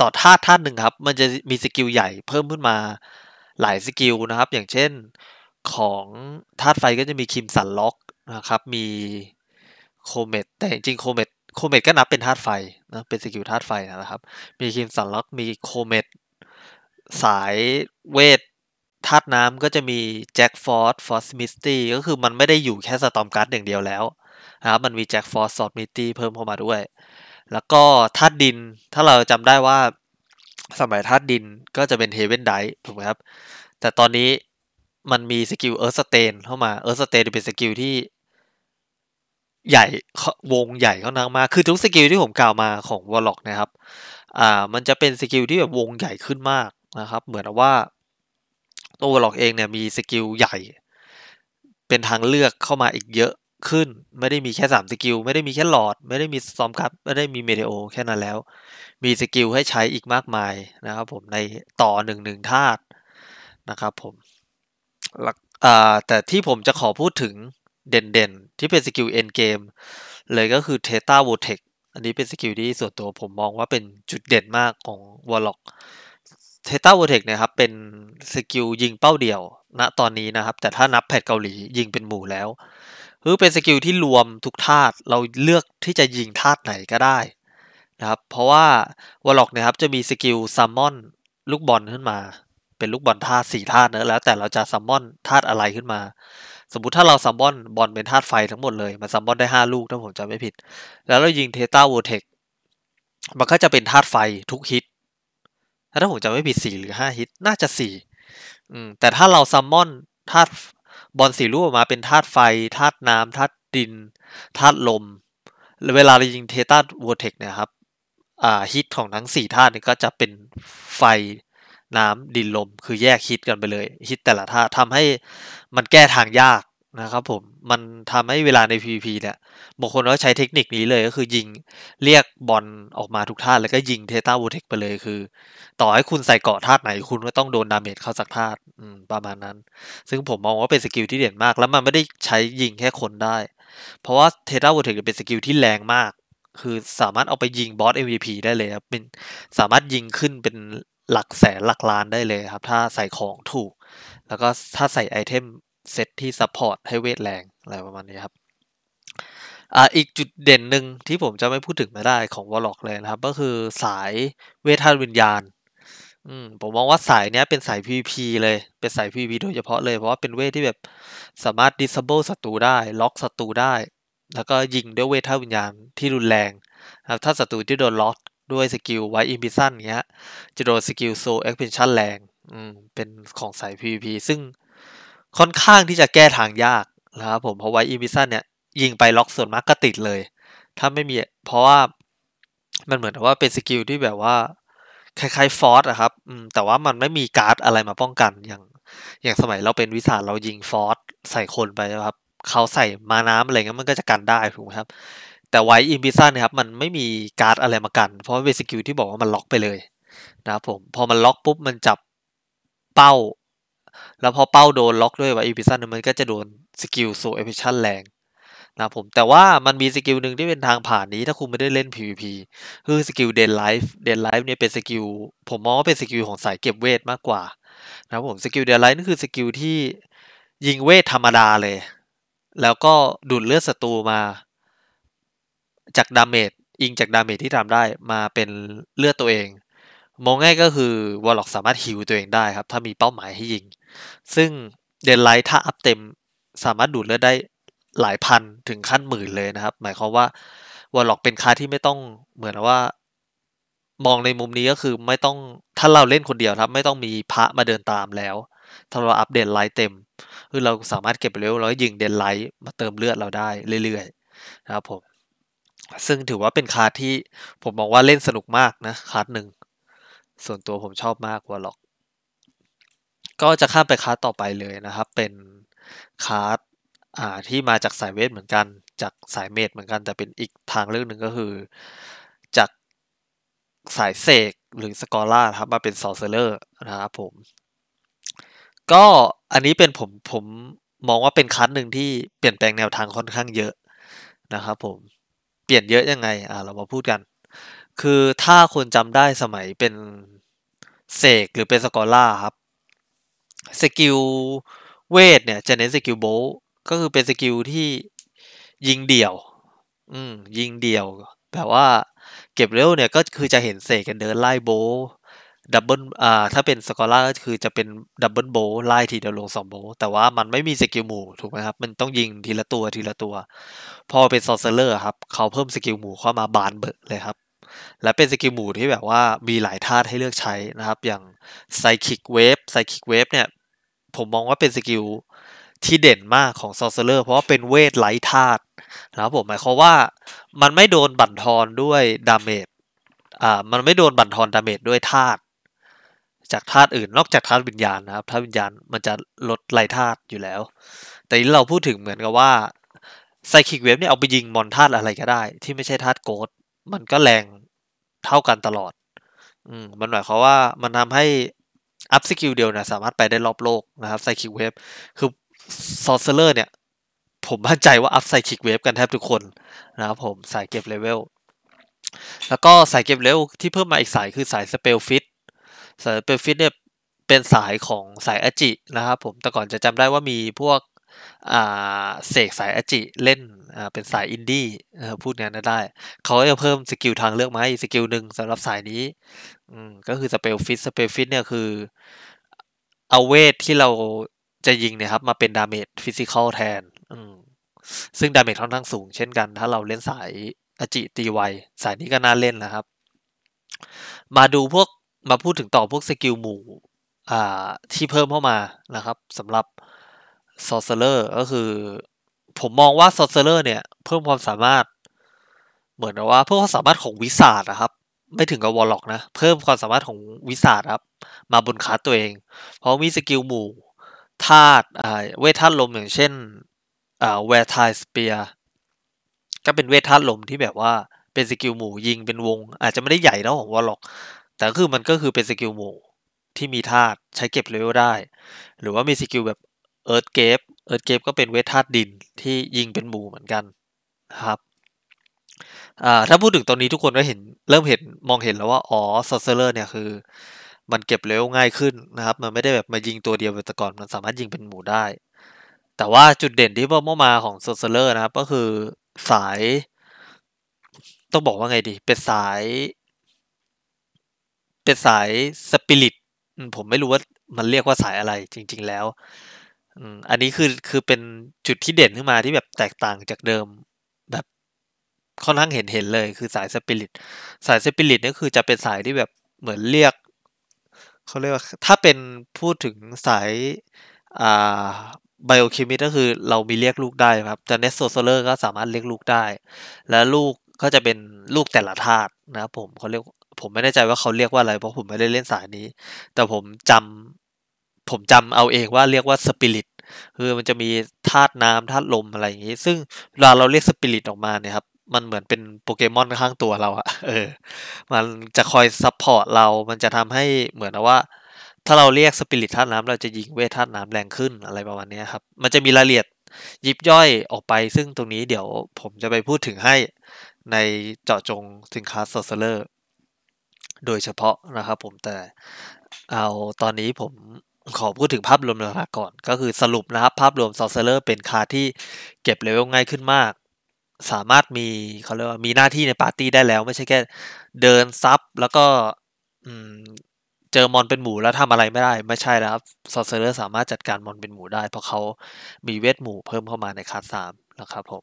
ต่อธาตุธาตุหนึ่งครับ มันจะมีสกิลใหญ่เพิ่มขึ้นมาหลายสกิลนะครับ อย่างเช่นของธาตุไฟ ก็จะมีคิมสันล็อก นะครับ มีโคเมตแต่จริงโคเมตโคเมตก็นับเป็นธาตุไฟนะเป็นสกิลธาตุไฟนะครับ มีคิมสันล็อกมีโคเมตสายเวทธาตุน้ำก็จะมีแจ็คฟอร์ดฟอร์สมิสตี้ก็คือมันไม่ได้อยู่แค่สตอมการ์ดอย่างเดียวแล้วนะครับมันมีแจ็คฟอร์ดสอดมิสตี้เพิ่มเข้ามาด้วย แล้วก็ธาตุดินถ้าเราจำได้ว่าสมัยธาตุดินก็จะเป็นเฮเวนไดท์ถูกไหมครับแต่ตอนนี้มันมีสกิลเอิร์ธสเตนเข้ามาเอิร์ธสเตนเป็นสกิลที่ใหญ่ วงใหญ่เขานขางมากคือทุกสกิลที่ผมกล่าวมาของวอลล็อก นะครับ อ่า มันจะเป็นสกิลที่แบบวงใหญ่ขึ้นมากนะครับ เหมือนว่าตัววอลล็อกเองเนี่ยมีสกิลใหญ่ เป็นทางเลือกเข้ามาอีกเยอะขึ้น ไม่ได้มีแค่ 3 สกิล ไม่ได้มีแค่หลอด ไม่ได้มีซอมคับ ไม่ได้มีเมเดโอแค่นั้นแล้ว มีสกิลให้ใช้อีกมากมายนะครับ ผม ในต่อหนึ่งหนึ่งธาตุนะครับ ผมแต่ที่ผมจะขอพูดถึงเด่นๆ ที่เป็นสกิลเอนเกมเลยก็คือเทต้าโวเทคอันนี้เป็นสกิลที่ส่วนตัวผมมองว่าเป็นจุดเด่นมากของวอลล็อกเทต้าโวเทคนะครับเป็นสกิลยิงเป้าเดี่ยวณนะตอนนี้นะครับ แต่ถ้านับแพทเกาหลียิงเป็นหมู่แล้ว คือเป็นสกิลที่รวมทุกธาตุเราเลือกที่จะยิงธาตุไหนก็ได้ นะครับ เพราะว่าวอลล็อกเนี่ยครับจะมีสกิลซัมมอนลูกบอลขึ้นมา เป็นลูกบอลธาตุสี่ธาตุเนอะแล้วแต่เราจะซัมมอนธาตุอะไรขึ้นมาสมมติถ้าเราซัมบอนบอลเป็นธาตุไฟทั้งหมดเลยมันซัมบอนได้5ลูกถ้าผมจำไม่ผิด แล้วเรายิงเทต้าวอเทคมันก็จะเป็นธาตุไฟทุกฮิตถ้าผมจำไม่ผิด 4 หรือ5ฮิต น่าจะ4อืมแต่ถ้าเราซัมมอนธาตุบอลสีลูกออกมาเป็นธาตุไฟธาตุน้ำธาตุดินธาตุลมเวลาเรายิงเทต้าวอเทคเนี่ยครับอ่าฮิตของทั้ง4ธาตุนี่ก็จะเป็นไฟน้ำ ดินลม คือแยกฮิตกันไปเลยฮิตแต่ละท่าทำให้มันแก้ทางยากนะครับผมมันทำให้เวลาใน PVP เนี่ยบางคนก็ใช้เทคนิคนี้เลย ก็คือยิงเรียกบอลออกมาทุกท่าแล้วก็ยิงเทต้าวูเทคไปเลย คือ ต่อให้คุณใส่เกาะท่าไหน คุณก็ต้องโดนดาเมจเข้าสักท่าประมาณนั้น ซึ่งผมมองว่าเป็นสกิลที่เด่นมาก แล้วมันไม่ได้ใช้ยิงแค่คนได้เพราะว่าเทต้าวูเทคเป็นสกิลที่แรงมาก คือสามารถเอาไปยิงบอส MVP ได้เลยครับเป็นสามารถยิงขึ้นเป็นหลักแสนหลักล้านได้เลยครับ ถ้าใส่ของถูก แล้วก็ถ้าใส่ไอเทมเซตที่ซัพพอร์ตให้เวทแรงอะไรประมาณนี้ครับอ่าอีกจุดเด่นหนึ่งที่ผมจะไม่พูดถึงไม่ได้ของวอลล็อก เลยนะครับ ก็คือสายเวทธาตุวิญญาณ อืมผมมองว่าสายเนี้ยเป็นสาย PVP เลย เป็นสาย PVP โดยเฉพาะเลย เพราะว่าเป็นเวทที่แบบสามารถ disable ศัตรูได้ ล็อกศัตรูได้ แล้วก็ยิงด้วยเวทธาตุวิญญาณที่รุนแรงครับถ้าศัตรูที่โดนล็อกด้วยสกิลไวอิมพิซันเงี้ย จะโดนสกิลโซเอ็กเพนชั่นแรง อืมเป็นของสาย PVP ซึ่งค่อนข้างที่จะแก้ทางยากนะครับ ผม เพราะไวอิมพิซันเนี่ยยิงไปล็อกส่วนมากก็ติดเลย ถ้าไม่มี เพราะว่ามันเหมือนว่าเป็นสกิลที่แบบว่า คล้ายๆฟอสอะครับแต่ว่ามันไม่มีการ์ดอะไรมาป้องกัน อย่างอย่างสมัยเราเป็นวิสาเรายิงฟอสใส่คนไปนะครับ เขาใส่มาน้ำอะไรเงี้ยมันก็จะกันได้ถูกไหมครับแต่ไวอิมพิซซันนยครับมันไม่มีการ์ดอะไรมากัน เพราะเวสิสกิลที่บอกว่ามันล็อกไปเลยนะครับผมพอมันล็อกปุ๊บมันจับเป้า แล้วพอเป้าโดนล็อกด้วยไวอิมพิซซันี่ยมันก็จะโดนสกิลโซเอฟิชั่นแรงนะผมแต่ว่ามันมีสกิลหนึ่งที่เป็นทางผ่านนี้ถ้าคุณไม่ได้เล่น PVP คือสกิลเดนไลฟ์เดนไลฟ์เนี่ยเป็นสกิลผมมองว่าเป็นสกิลของสายเก็บเวทมากกว่านะผมสกิลเดนไลฟ์นี่คือสกิลที่ยิงเวทธรรมดาเลย แล้วก็ดูดเลือดศัตรูมาจากดาเมจอิงจากดาเมจที่ทำได้มาเป็นเลือดตัวเองมองง่ายก็คือวอลล็อกสามารถฮิวตัวเองได้ครับ ถ้ามีเป้าหมายให้ยิง ซึ่งเดนไลท์ถ้าอัพเต็มสามารถดูดเลือดได้หลายพันถึงขั้นหมื่นเลยนะครับ หมายความว่าวอลล็อกเป็นคาที่ไม่ต้องเหมือนว่า มองในมุมนี้ก็คือไม่ต้องถ้าเราเล่นคนเดียวครับไม่ต้องมีพระมาเดินตามแล้ว ถ้าเราอัปเดตไลท์เต็ม คือเราสามารถเก็บไปเร็วแล้วยิงเดนไลท์มาเติมเลือดเราได้เรื่อยๆนะครับผมซึ่งถือว่าเป็นคาร์ดที่ผมมองว่าเล่นสนุกมากนะคาร์ดหนึ่งส่วนตัวผมชอบมากวอลล็อก ก็จะข้ามไปคาร์ดต่อไปเลยนะครับ เป็นคาร์ด่าที่มาจากสายเวทเหมือนกัน จากสายเมทเหมือนกันแต่เป็นอีกทางเลือกหนึ่งก็คือ จากสายเสกหรือสกอร่าครับมาเป็นซอร์เซอร์นะครับผมก็อันนี้เป็นผมผมมองว่าเป็นคัดหนึ่งที่เปลี่ยนแปลงแนวทางค่อนข้างเยอะนะครับผมเปลี่ยนเยอะยังไง อ่าเรามาพูดกัน คือถ้าคนจำได้สมัยเป็นเสกหรือเป็นสกอล่าครับ สกิลเวทเนี่ยจะเน้นสกิลโบก็คือเป็นสกิลที่ยิงเดี่ยวอืมยิงเดี่ยวแบบว่าเก็บเร็วเนี่ยก็คือจะเห็นเสกกันเดินไล่โบดับเบิลอ่า ถ้าเป็นสกอร่าก็คือจะเป็นดับเบิลโบไล่ทีเดียวลงสองโบแต่ว่ามันไม่มีสกิลหมู่ ถูกไหมครับ มันต้องยิงทีละตัวทีละตัว พอเป็นซอร์เซเลอร์ครับเขาเพิ่มสกิลหมู่เข้ามาบานเบิกเลยครับ และเป็นสกิลหมู่ที่แบบว่ามีหลายท่าให้เลือกใช้นะครับ อย่างไซคิกเวฟไซคิกเวฟเนี่ยผมมองว่าเป็นสกิลที่เด่นมากของซอร์เซเลอร์เพราะว่าเป็นเวทไหลธาตุนะครับผมหมายความว่ามันไม่โดนบั่นทอนด้วยดาเมจอ่ามันไม่โดนบั่นทอนดาเมจด้วยธาตุจากธาตุอื่น นอกจากธาตุวิญญาณนะครับธาตุวิญญาณมันจะลดไลธาตุอยู่แล้ว แต่นี้เราพูดถึงเหมือนกับว่าไซคิกเวฟเนี่ยเอาไปยิงมอนธาตุอะไรก็ได้ ที่ไม่ใช่ธาตุโกดมันก็แรงเท่ากันตลอด อืมมันหมายความว่ามันทำให้อัพสกิลเดียวน่ะสามารถไปได้รอบโลกนะครับไซคิกเวฟคือซอร์เซอร์เนี่ย ผมมั่นใจว่าอัพไซคิกเวฟกันแทบทุกคนนะครับผม สายเก็บเลเวลแล้วก็สายเก็บเลเวลที่เพิ่มมาอีกสายคือสายสเปลฟิตสายเป์ฟิตเนี่ยเป็นสายของสายอจินะครับ ผมแต่ก่อนจะจำได้ว่ามีพวกเสกสายอจิเล่นเป็นสายอินดี้พูดงั้นได้เขาจะเพิ่มสกิลทางเลือกไหมสกิลหนึ่งสำหรับสายนี้ก็คือสเปลฟิตสเปลฟิตเนี่ยคือเอาเวทที่เราจะยิงเนี่ยครับ มาเป็นดาเมจฟิสิกอลแทนซึ่งดาเมจค่อนข้างสูงเช่นกัน ถ้าเราเล่นสายอจิตีไวสายนี้ก็น่าเล่นนะครับ มาดูพวกมาพูดถึงต่อพวกสกิลหมู่ที่เพิ่มเข้ามานะครับสำหรับซอร์เซอร์ก็คือ ผมมองว่าซอร์เซอร์เนี่ย เพิ่มความสามารถเหมือนว่า เพิ่มความสามารถของวิสาดนะครับไม่ถึงกับวอลล็อกนะ เพิ่มความสามารถของวิสาดครับ มาบนคาตัวเองเพราะมีสกิลหมู่ธาตุเวทธาตุลมอย่างเช่นแวทไทายสเปียร์ก็เป็นเวทธาตุลมที่แบบว่าเป็นสกิลหมู่ยิงเป็นวงอาจจะไม่ได้ใหญ่เท่าของวอลล็อกแต่คือ มันก็คือเป็นสกิลหมู่ที่มีธาตุใช้เก็บเลเวลได้ หรือว่ามีสกิล แบบเอิร์ธเกฟเอิร์ธเกฟก็เป็นเวทธาตุดินที่ยิงเป็นหมู่เหมือนกันครับถ้าพูดถึงตอนนี้ทุกคนก็เห็นเริ่มเห็นมองเห็นแล้วว่าอ๋อซอสเซอร์เนี่ยคือ มันเก็บเลเวลง่ายขึ้นนะครับ มันไม่ได้แบบมายิงตัวเดียวแต่ก่อนมันสามารถยิงเป็นหมู่ได้ แต่ว่าจุดเด่นที่เพิ่มเข้ามาของซอสเซอร์นะครับ ก็คือสายต้องบอกว่าไงดี เป็นสายเป็นสายสปิริตผมไม่รู้ว่ามันเรียกว่าสายอะไรจริงๆแล้ว อันนี้คือคือเป็นจุดที่เด่นขึ้นมาที่แบบแตกต่างจากเดิมแบบค่อนข้างเห็นเห็นเลยคือสายสปิริตสายสปิริตนี่คือจะเป็นสายที่แบบเหมือนเรียกเขาเรียกว่าถ้าเป็นพูดถึงสายอ่าไบโอเคมิก็คือเรามีเรียกลูกได้ครับแต่เนสโซโซเลอร์ก็สามารถเรียกลูกได้ และลูกก็จะเป็นลูกแต่ละธาตุนะครับผมเขาเรียกผมไม่แน่ใจว่าเขาเรียกว่าอะไร เพราะผมไม่ได้เล่นสายนี้ แต่ผมจำผมจำเอาเองว่าเรียกว่าสปิริต คือมันจะมีธาตุน้ำธาตุลมอะไรอย่างนี้ ซึ่งเวลาเราเรียกสปิริตออกมาเนี่ยครับ มันเหมือนเป็นโปเกมอนข้างตัวเราอะเออ มันจะคอยซัพพอร์ตเรา มันจะทำให้เหมือนว่า ถ้าเราเรียกสปิริตธาตุน้ำเราจะยิงเวทธาตุน้ำแรงขึ้นอะไรประมาณนี้ครับ มันจะมีรายละเอียดยิบย่อยออกไป ซึ่งตรงนี้เดี๋ยวผมจะไปพูดถึงให้ในเจาะจงสินค้าโซเซอร์โดยเฉพาะนะครับผมแต่เอาตอนนี้ผมขอพูดถึงภาพรวมลาคก่อน ก็คือสรุปนะครับ ภาพรวมซอสเซอร์เป็นคาที่เก็บเลเวลง่ายขึ้นมาก สามารถมีเขาเรียกว่ามีหน้าที่ในปาร์ตี้ได้แล้ว ไม่ใช่แค่เดินซับแล้วก็เจอมอนเป็นหมูแล้วทำอะไรไม่ได้ไม่ใช่แล้วครับซอสเซอร์สามารถจัดการมอนเป็นหมูได้ เพราะเขามีเวทหมูเพิ่มเข้ามาในคาสามนะครับผม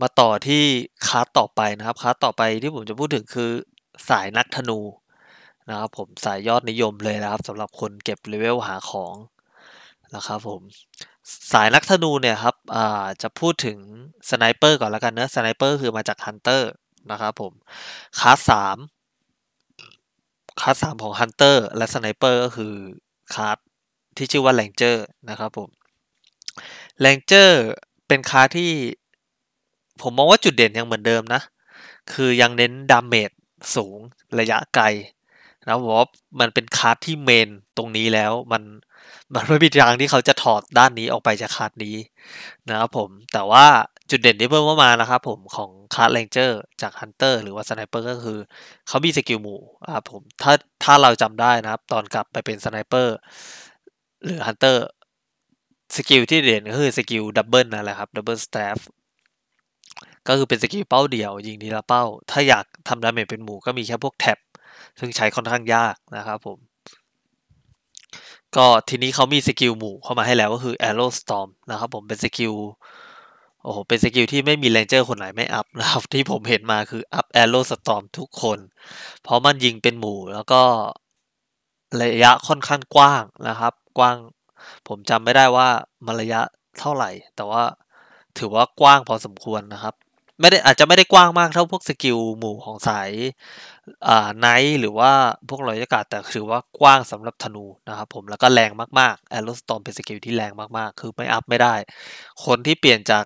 มาต่อที่คาต่อไปนะครับคาต่อไปที่ผมจะพูดถึงคือสายนักธนูนะครับผมสายยอดนิยมเลยนะครับสำหรับคนเก็บเลเวลหาของนะครับผมสายนักธนูเนี่ยครับจะพูดถึงสไนเปอร์ก่อนแล้วกันเนะสไนเปอร์คือมาจากฮันเตอร์นะครับผมคาสสามคาสสามของฮันเตอร์และสไนเปอร์ก็คือคาสที่ชื่อว่าแลงเจอร์นะครับผมแลงเจอร์เป็นคาสที่ผมมองว่าจุดเด่นยังเหมือนเดิมนะคือยังเน้นดาเมจสูงระยะไกลนะผมวอามันเป็นคาร์ดที่เมนตรงนี้แล้วมันมันไม่มีทางที่เขาจะถอดด้านนี้ออกไปจากคาร์ดนี้นะครับผมแต่ว่าจุดเด่นที่เพิ่มเข้ามานะครับผมของคาร์ดเลนเจอร์จากฮันเตอร์หรือว่าสไนเปอร์ก็คือเขามีสกิลหมู่ครับผมถ้าถ้าเราจำได้นะครับตอนกลับไปเป็นสไนเปอร์หรือฮันเตอร์สกิลที่เด่นก็คือสกิลดับเบิลนั่นแหละครับดับเบิลสแตฟก็คือเป็นสกิลเป้าเดี่ยวยิงทีละเป้า ถ้าอยากทำดาเมจเป็นหมู่ก็มีแค่พวกแท็บ ซึ่งใช้ค่อนข้างยากนะครับผม ก็ทีนี้เขามีสกิลหมู่เข้ามาให้แล้วก็คือ Arrow Storm นะครับผมเป็นสกิล โอ้โห เป็นสกิลที่ไม่มีเลนเจอร์คนไหนไม่อัพนะครับที่ผมเห็นมาคืออัพ arrow storm ทุกคน เพราะมันยิงเป็นหมู่ แล้วก็ระยะค่อนข้าง กว้างนะครับ กว้างผมจำไม่ได้ว่ามันระยะเท่าไหร่ แต่ว่าถือว่ากว้างพอสมควรนะครับไม่ได้อาจจะไม่ได้กว้างมากเท่าพวกสกิลหมู่ของสายอ่าไนท์หรือว่าพวกรอยอากาศแต่ถือว่ากว้างสำหรับธนูนะครับผมแล้วก็แรงมากๆแอโรสตอมเป็นสกิลที่แรงมากๆ คือไม่อัพไม่ได้ คนที่เปลี่ยนจาก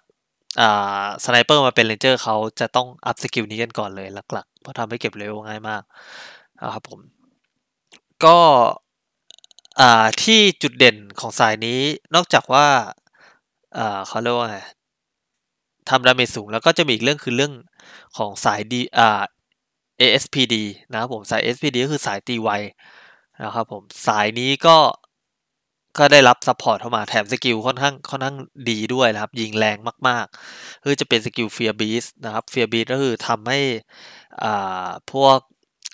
อ่าสไนเปอร์มาเป็นเลนเจอร์เขาจะต้องอัพสกิลนี้กันก่อนเลยหลักๆเพราะทำให้เก็บเลเวลง่ายมากนะครับผม ก็ที่จุดเด่นของสายนี้นอกจากว่าเขาเรียกว่าไงทำดาเมจสูงแล้วก็จะมีอีกเรื่องคือเรื่องของสายดีอ่า ASPD นะครับผมสาย ASPD ก็คือสายตีไวนะครับผมสายนี้ก็ก็ได้รับซัพพอร์ตเข้ามาแถมสกิลค่อนข้างค่อนข้างดีด้วยนะครับยิงแรงมากๆ คือจะเป็นสกิลเฟียร์บีสนะครับเฟียร์บีสก็คือทำให้อ่าพวก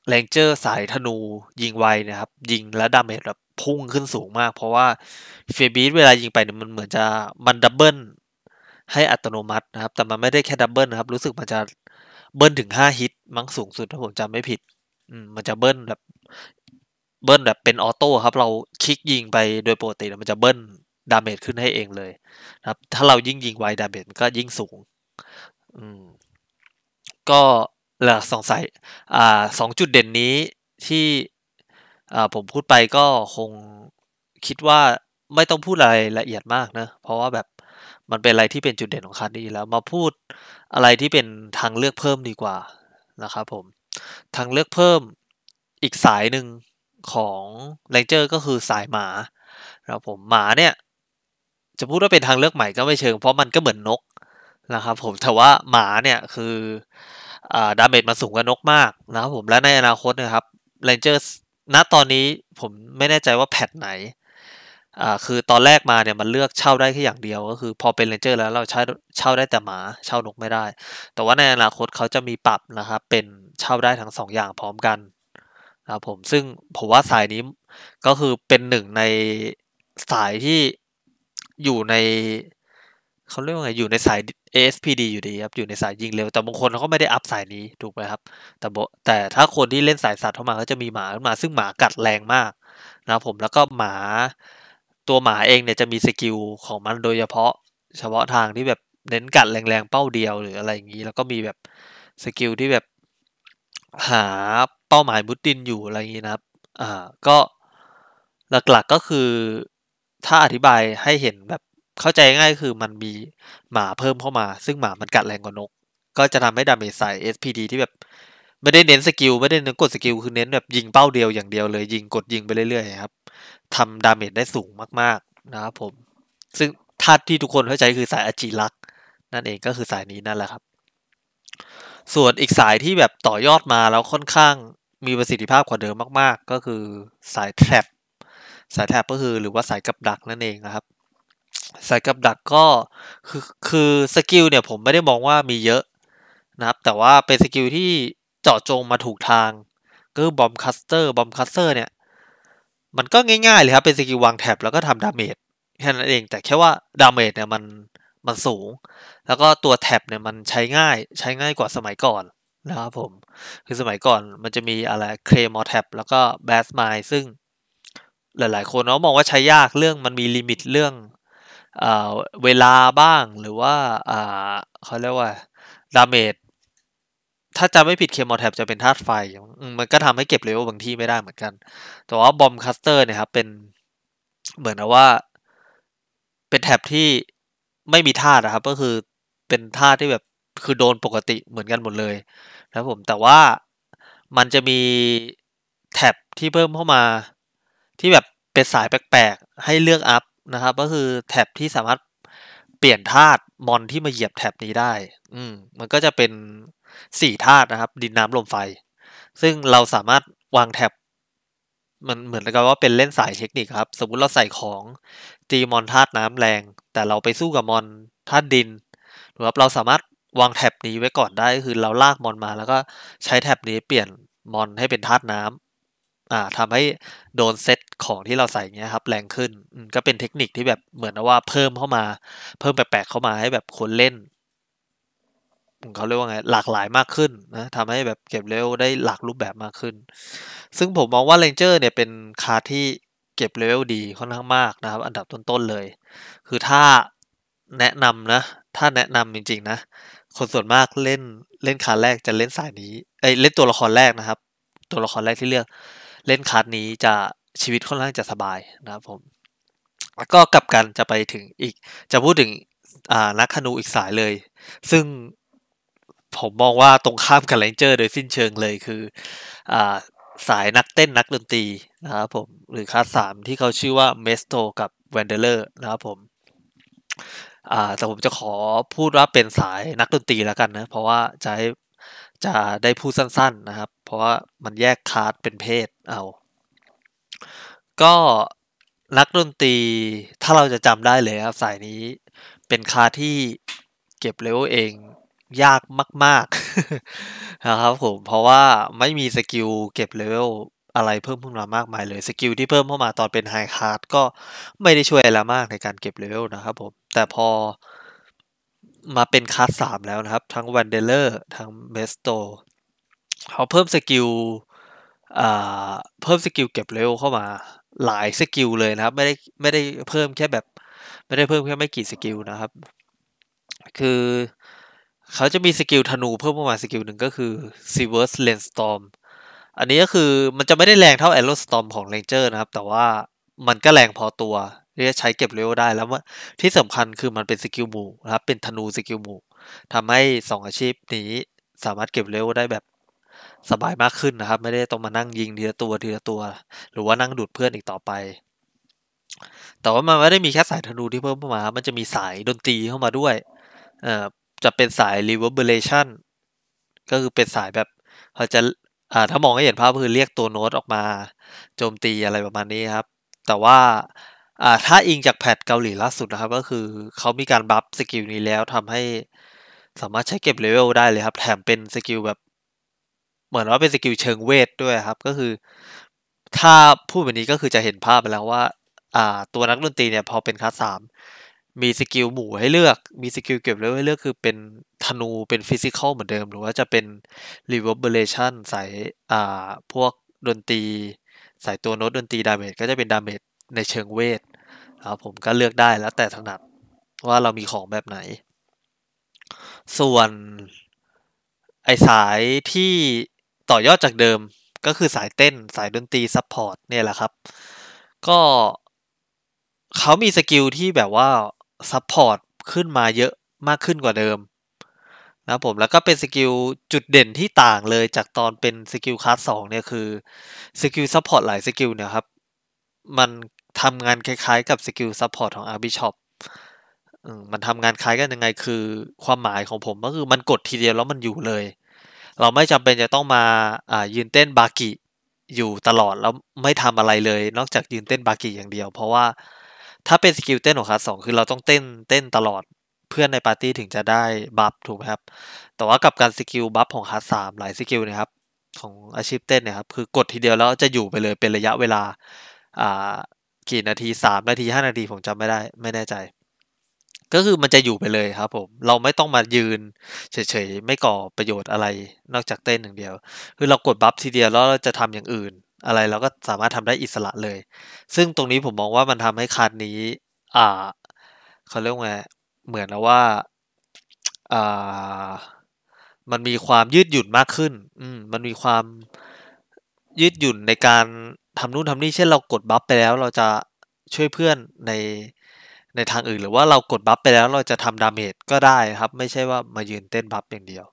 แรงเจอร์ สายธนูยิงไวนะครับยิงและดาเมจแบบพุ่งขึ้นสูงมาก เพราะว่าเฟียร์บีสเวลายิงไปเนี่ยมันเหมือนจะมันดับเบิลให้อัตโนมัตินะครับแต่มันไม่ได้แค่ดับเบิลนะครับ รู้สึกมันจะเบิลถึงห้าฮิตมั้งสูงสุดถ้าผมจำไม่ผิด อืมมันจะเบิลแบบเบิลแบบเป็นออโต้ครับ เราคลิกยิงไปโดยปกติมันจะเบิลดาเมจขึ้นให้เองเลยนะครับ ถ้าเรายิ่งยิงไวดาเมจมันก็ยิ่งสูง อืม ก็หลักสองสายอ่าสองจุดเด่นนี้ที่อ่าผมพูดไปก็คงคิดว่าไม่ต้องพูดอะไรละเอียดมากนะเพราะว่าแบบมันเป็นอะไรที่เป็นจุดเด่นของคันนด้แล้วมาพูดอะไรที่เป็นทางเลือกเพิ่มดีกว่านะครับผมทางเลือกเพิ่มอีกสายหนึ่งของเลนเจอร์ก็คือสายหมาครับผมหมาเนี่ยจะพูดว่าเป็นทางเลือกใหม่ก็ไม่เชิงเพราะมันก็เหมือนนกนะครับผมแต่ว่าหมาเนี่ยคือดาเมจมันสูงกว่านกมากนะครับ ผมและในอนาคตนะครับเลนเจอร์ณตอนนี้ผมไม่แน่ใจว่าแพทไหนอ่าคือตอนแรกมาเนี่ยมันเลือกเช่าได้แค่อย่างเดียว ก็คือ พอเป็นเลนเจอร์แล้วเราเช่าเช่าได้แต่หมาเช่านกไม่ได้ แต่ว่าในอนาคตเขาจะมีปรับนะครับ เป็นเช่าได้ทั้ง 2 อย่างพร้อมกันนะครับผมซึ่งผมว่าสายนี้ก็คือเป็นหนึ่งในสายที่อยู่ในเขาเรียกว่าไงอยู่ในสาย ASPD อยู่ดีครับอยู่ในสายยิงเร็วแต่บางคนเขาก็ไม่ได้อัพสายนี้ถูกไหมครับแต่แต่ถ้าคนที่เล่นสายสัตว์เข้ามาเขาจะมีหมาขึ้นมา ซึ่งหมากัดแรงมากนะครับผมแล้วก็หมาตัวหมาเองเนี่ยจะมีสกิลของมันโดยเฉพาะเฉพาะทางที่แบบเน้นกัดแรงๆเป้าเดียวหรืออะไรอย่างนี้ แล้วก็มีแบบสกิลที่แบบ หาเป้าหมายมุดดินอยู่อะไรอย่างนี้นะครับอ่าก็หลักๆกก็คือถ้าอธิบายให้เห็นแบบเข้าใจง่ายคือมันมีหมาเพิ่มเข้ามา ซึ่งหมามันกัดแรงกว่านก ก็จะทำให้ดาเมจใส่ SPD ที่แบบไม่ได้เน้นสกิลไม่ได้เน้นกดสกิลคือเน้นแบบยิงเป้าเดียวอย่างเดียวเลยยิงกดยิงไปเรื่อยๆครับทำดาเมจได้สูงมากๆนะครับผม ซึ่งธาตุที่ทุกคนเข้าใจคือสายอจิลักนั่นเองก็คือสายนี้นั่นแหละครับ ส่วนอีกสายที่แบบต่อยอดมาแล้วค่อนข้างมีประสิทธิภาพกว่าเดิมมากๆ ก็คือสายแท็บสายแท็บก็คือหรือว่าสายกับดักนั่นเองนะครับ สายกับดักก็คือคือสกิลเนี่ยผมไม่ได้มองว่ามีเยอะนะครับ แต่ว่าเป็นสกิลที่เจาะจงมาถูกทางก็คือบอมคัสเตอร์บอมคัสเตอร์เนี่ยมันก็ง่ายๆเลยครับเป็นสกิลวางแท็บแล้วก็ทำดาเมจแค่นั้นเองแต่แค่ว่าดาเมจเนี่ยมันมันสูง แล้วก็ตัวแท็บเนี่ยมันใช้ง่ายใช้ง่ายกว่าสมัยก่อนนะครับผมคือสมัยก่อนมันจะมีอะไรเคลมอแท็บแล้วก็แบสไมซึ่ง หลายๆ คนเนาะมองว่าใช้ยากเรื่องมันมีลิมิตเรื่องเวลาบ้างหรือว่าเขาเรียกว่าดาเมจถ้าจำไม่ผิดเคมอแท็บจะเป็นธาตุไฟ มันก็ทำให้เก็บเลเวลบางที่ไม่ได้เหมือนกัน แต่ว่าบอมคัสเตอร์เนี่ยครับเป็นเหมือนว่า เป็นแท็บที่ไม่มีธาตุนะครับ ก็คือเป็นธาตุที่แบบคือโดนปกติเหมือนกันหมดเลยนะผมแต่ว่ามันจะมีแท็บที่เพิ่มเข้ามาที่แบบเป็นสายแปลกๆให้เลือกอัพนะครับ ก็คือแท็บที่สามารถเปลี่ยนธาตุมอนที่มาเหยียบแท็บนี้ได้ อืม มันก็จะเป็นสี่ธาตุนะครับ ดินน้ำลมไฟ ซึ่งเราสามารถวางแท็บมันเหมือนกับว่าเป็นเล่นสายเทคนิคครับ สมมุติเราใส่ของตีมอนธาตุน้ำแรง แต่เราไปสู้กับมอนธาตุดินหรือว่าเราสามารถวางแท็บนี้ไว้ก่อนได้คือเราลากมอนมา แล้วก็ใช้แท็บนี้เปลี่ยนมอนให้เป็นธาตุน้ำอ่าทำให้โดนเซตของที่เราใส่เงี้ยครับแรงขึ้นก็เป็นเทคนิคที่แบบเหมือนว่าเพิ่มเข้ามา เพิ่มแปลกๆเข้ามาให้แบบคนเล่นเขาเรียกว่าไงหลากหลายมากขึ้นนะทำให้แบบเก็บเร็วได้หลากรูปแบบมากขึ้น ซึ่งผมมองว่าเรนเจอร์เนี่ยเป็นคาที่เก็บเล็วดีค่อนข้างมากนะครับ อันดับต้นๆเลย คือถ้าแนะนำนะถ้าแนะนำจริง ๆนะ คนส่วนมากเล่นเล่นคาแรกจะเล่นสายนี้ไอ้เล่นตัวละครแรกนะครับ ตัวละครแรกที่เลือก เล่นคาร์ดนี้จะชีวิตค่อนข้างจะสบายนะครับผม แล้วก็กลับกันจะไปถึงอีก จะพูดถึงนักขนูอีกสายเลย ซึ่งผมมองว่าตรงข้ามกับเลนเจอร์โดยสิ้นเชิงเลยคืออสายนักเต้นนักดนตรีนะครับผมหรือคลาสสามที่เขาชื่อว่าเมสโตกับแวนเดเลอร์นะครับผมอ่าแต่ผมจะขอพูดว่าเป็นสายนักดนตรีแล้วกันนะเพราะว่าจะให้จะได้พูดสั้นๆนะครับเพราะว่ามันแยกคาร์ดเป็นเพศเอาก็นักดนตรี ถ้าเราจะจำได้เลยครับสายนี้เป็นคาที่เก็บเลเวลเองยากมากๆนะครับผมเพราะว่าไม่มีสกิลเก็บเลเวลอะไรเพิ่มขึ้นมามากมายเลยสกิลที่เพิ่มเข้ามาตอนเป็นไฮคาร์ดก็ไม่ได้ช่วยอะไรมากในการเก็บเลเวลนะครับผม แต่พอมาเป็นคาร์ดสามแล้วนะครับ ทั้งวันเดเลอร์ทั้งเบสโตเขาเพิ่มสกิลเพิ่มสกิลเก็บเลเวลเข้ามาหลายสกิลเลยนะครับ ไม่ได้ไม่ได้เพิ่มแค่แบบไม่ได้เพิ่มแค่ไม่กี่สกิลนะครับ คือเขาจะมีสกิลธนูเพิ่มขึ้นมาสกิลหนึ่งก็คือ s e v e r s ์สเลน t o r m อันนี้ก็คือมันจะไม่ได้แรงเท่า Arrow Storm ของ Ranger นะครับ แต่ว่ามันก็แรงพอตัวที่จะใช้เก็บเร็วได้แล้วว่าที่สำคัญคือมันเป็นสกิลหมู่นะครับเป็นธนูสกิลหมู่ทำให้ 2 อาชีพนี้สามารถเก็บเร็วได้แบบสบายมากขึ้นนะครับ ไม่ได้ต้องมานั่งยิงทีละตัวทีละตัว หรือว่านั่งดูดเพื่อนอีกต่อไป แต่ว่ามันไม่ได้มีแค่สายธนูที่เพิ่มเข้ามา มันจะมีสายดนตรีเข้ามาด้วยจะเป็นสาย reverberation ก็คือเป็นสายแบบเขาจะอ่าถ้ามองให้เห็นภาพคือเรียกตัวโน้ตออกมาโจมตีอะไรประมาณนี้ครับ แต่ว่า อ่าถ้าอิงจากแพทเกาหลีล่าสุดนะครับ ก็คือเขามีการบัฟสกิลนี้แล้วทำให้สามารถใช้เก็บเลเวลได้เลยครับ แถมเป็นสกิลแบบ เหมือนว่าเป็นสกิลเชิงเวทด้วยครับ ก็คือ ถ้าพูดแบบนี้ก็คือจะเห็นภาพไปแล้วว่าาตัวนักดนตรีเนี่ยพอเป็นคลาสสามมีสกิลหมู่ให้เลือก มีสกิลเก็บเลเวลให้เลือกคือเป็น ธนูเป็นฟิสิกอลเหมือนเดิม หรือว่าจะเป็นรีเวิร์บเบเลชันสายอ่าพวกดนตรีสายตัวโน้ตดนตรีดาเมจก็จะเป็นดาเมจในเชิงเวทครับผมก็เลือกได้แล้วแต่ถนัดว่าเรามีของแบบไหน ส่วนไอสายที่ต่อยอดจากเดิมก็คือสายเต้นสายดนตรีซัพพอร์ตเนี่ยแหละครับ ก็เขามีสกิลที่แบบว่าซัพพอร์ตขึ้นมาเยอะมากขึ้นกว่าเดิมนะผมแล้วก็เป็นสกิลจุดเด่นที่ต่างเลยจากตอนเป็นสกิลคลาสสองเนี่ยคือสกิลซัพพอร์ตหลายสกิลเนี่ยครับ มันทำงานคล้ายๆกับสกิลซัพพอร์ตของอาร์บิชอปมันทำงานคล้ายกันยังไง คือความหมายของผม ก็คือมันกดทีเดียว แล้วมันอยู่เลย เราไม่จำเป็นจะต้องมาอ่ายืนเต้นบากิอยู่ตลอดแล้วไม่ทำอะไรเลย นอกจากยืนเต้นบากิอย่างเดียวเพราะว่าถ้าเป็นสกิลเต้นของคลาสสองคือเราต้องเต้นเต้นตลอดเพื่อนในปาร์ตี้ถึงจะได้บัฟถูกไหมครับ แต่ว่ากับการสกิลบัฟของคลาสสามหลายสกิลนะครับ ของอาชีพเต้นเนี่ยครับคือกดทีเดียวแล้วจะอยู่ไปเลยเป็นระยะเวลา อ่า กี่นาทีสามนาทีห้านาทีผมจำไม่ได้ไม่แน่ใจ ก็คือมันจะอยู่ไปเลยครับผม เราไม่ต้องมายืน เฉยๆ ไม่ก่อประโยชน์อะไรนอกจากเต้นอย่างเดียว คือเรากดบัฟทีเดียวแล้วเราจะทำอย่างอื่นอะไรเราก็สามารถทำได้อิสระเลย ซึ่งตรงนี้ผมมองว่ามันทำให้คันนี้ อ่าเขาเรียกว่าเหมือนว่า อ่า มันมีความยืดหยุ่นมากขึ้น อืม มันมีความยืดหยุ่นในการทำนู่นทำนี่ เช่นเรากดบัฟไปแล้วเราจะช่วยเพื่อนในในทางอื่น หรือว่าเรากดบัฟไปแล้วเราจะทำดาเมจก็ได้ครับ ไม่ใช่ว่ามายืนเต้นบัฟอย่างเดียว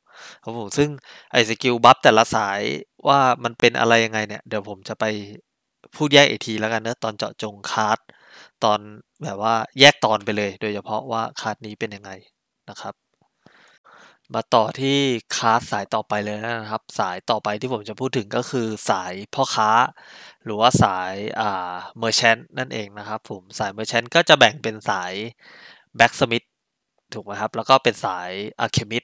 ครับผมซึ่งไอสกิลบัฟแต่ละสายว่ามันเป็นอะไรยังไงเนี่ย เดี๋ยวผมจะไปพูดแยกอีกทีแล้วกันเนอะตอนเจาะจงคาร์ดตอนแบบว่าแยกตอนไปเลย โดยเฉพาะว่าคาร์ดนี้เป็นยังไงนะครับ มาต่อที่คาร์ดสายต่อไปเลยนะครับ สายต่อไปที่ผมจะพูดถึงก็คือสายพ่อค้า หรือว่าสายอ่าเมอร์แชนนั่นเองนะครับ ผมสายเมอร์แชนก็จะแบ่งเป็นสายแบ็กสมิธถูกไหมครับ แล้วก็เป็นสายอะเคมิด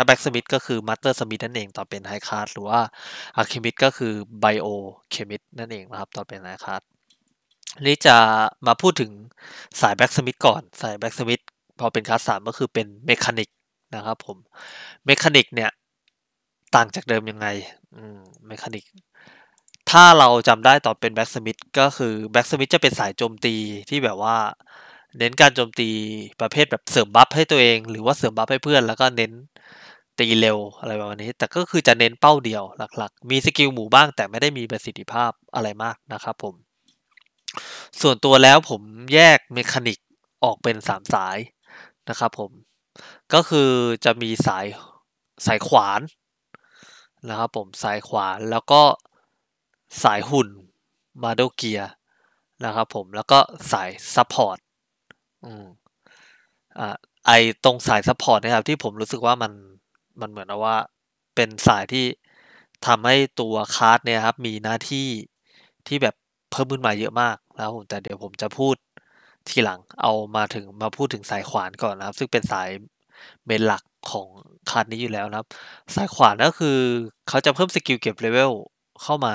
ถ้าแบ็กสมิธก็คือมัตเตอร์สมิธนั่นเองตอนเป็นไฮคาร์ดหรือว่าอะเคมิธก็คือไบโอเคมิธนั่นเองนะครับตอนเป็นไฮคาร์ดนี่จะมาพูดถึงสายแบ็กสมิธก่อน สายแบ็กสมิธพอเป็นคลาสสามก็คือเป็นเมคานิกนะครับผมเมคานิกเนี่ยต่างจากเดิมยังไงอืมเมคานิกถ้าเราจำได้ตอนเป็นแบ็กสมิธก็คือแบ็กสมิธจะเป็นสายโจมตีที่แบบว่า เน้นการโจมตีประเภทแบบเสริมบัฟให้ตัวเอง หรือว่าเสริมบัฟให้เพื่อนแล้วก็เน้นตีเร็วอะไรประมาณนี้ แต่ก็คือจะเน้นเป้าเดียวหลักๆมีสกิลหมู่บ้าง แต่ไม่ได้มีประสิทธิภาพอะไรมากนะครับผมส่วนตัวแล้วผมแยกเมคานิกออกเป็น3สายนะครับผมก็คือจะมีสายสายขวานนะครับผมสายขวานแล้วก็สายหุ่นมาโดเกียนะครับผมแล้วก็สายซัพพอร์ตอืมอ่าไอตรงสายซัพพอร์ตนะครับ ที่ผมรู้สึกว่ามันมันเหมือนว่าเป็นสายที่ทำให้ตัวคาร์ดเนี่ยครับ มีหน้าที่ที่แบบเพิ่มขึ้นมาเยอะมากแล้วแต่เดี๋ยวผมจะพูดทีหลังเอามาถึงมาพูดถึงสายขวานก่อนนะครับ ซึ่งเป็นสายเมนหลักของคาร์ดนี้อยู่แล้วนะครับสายขวานก็คือเขาจะเพิ่มสกิลเก็บเลเวลเข้ามา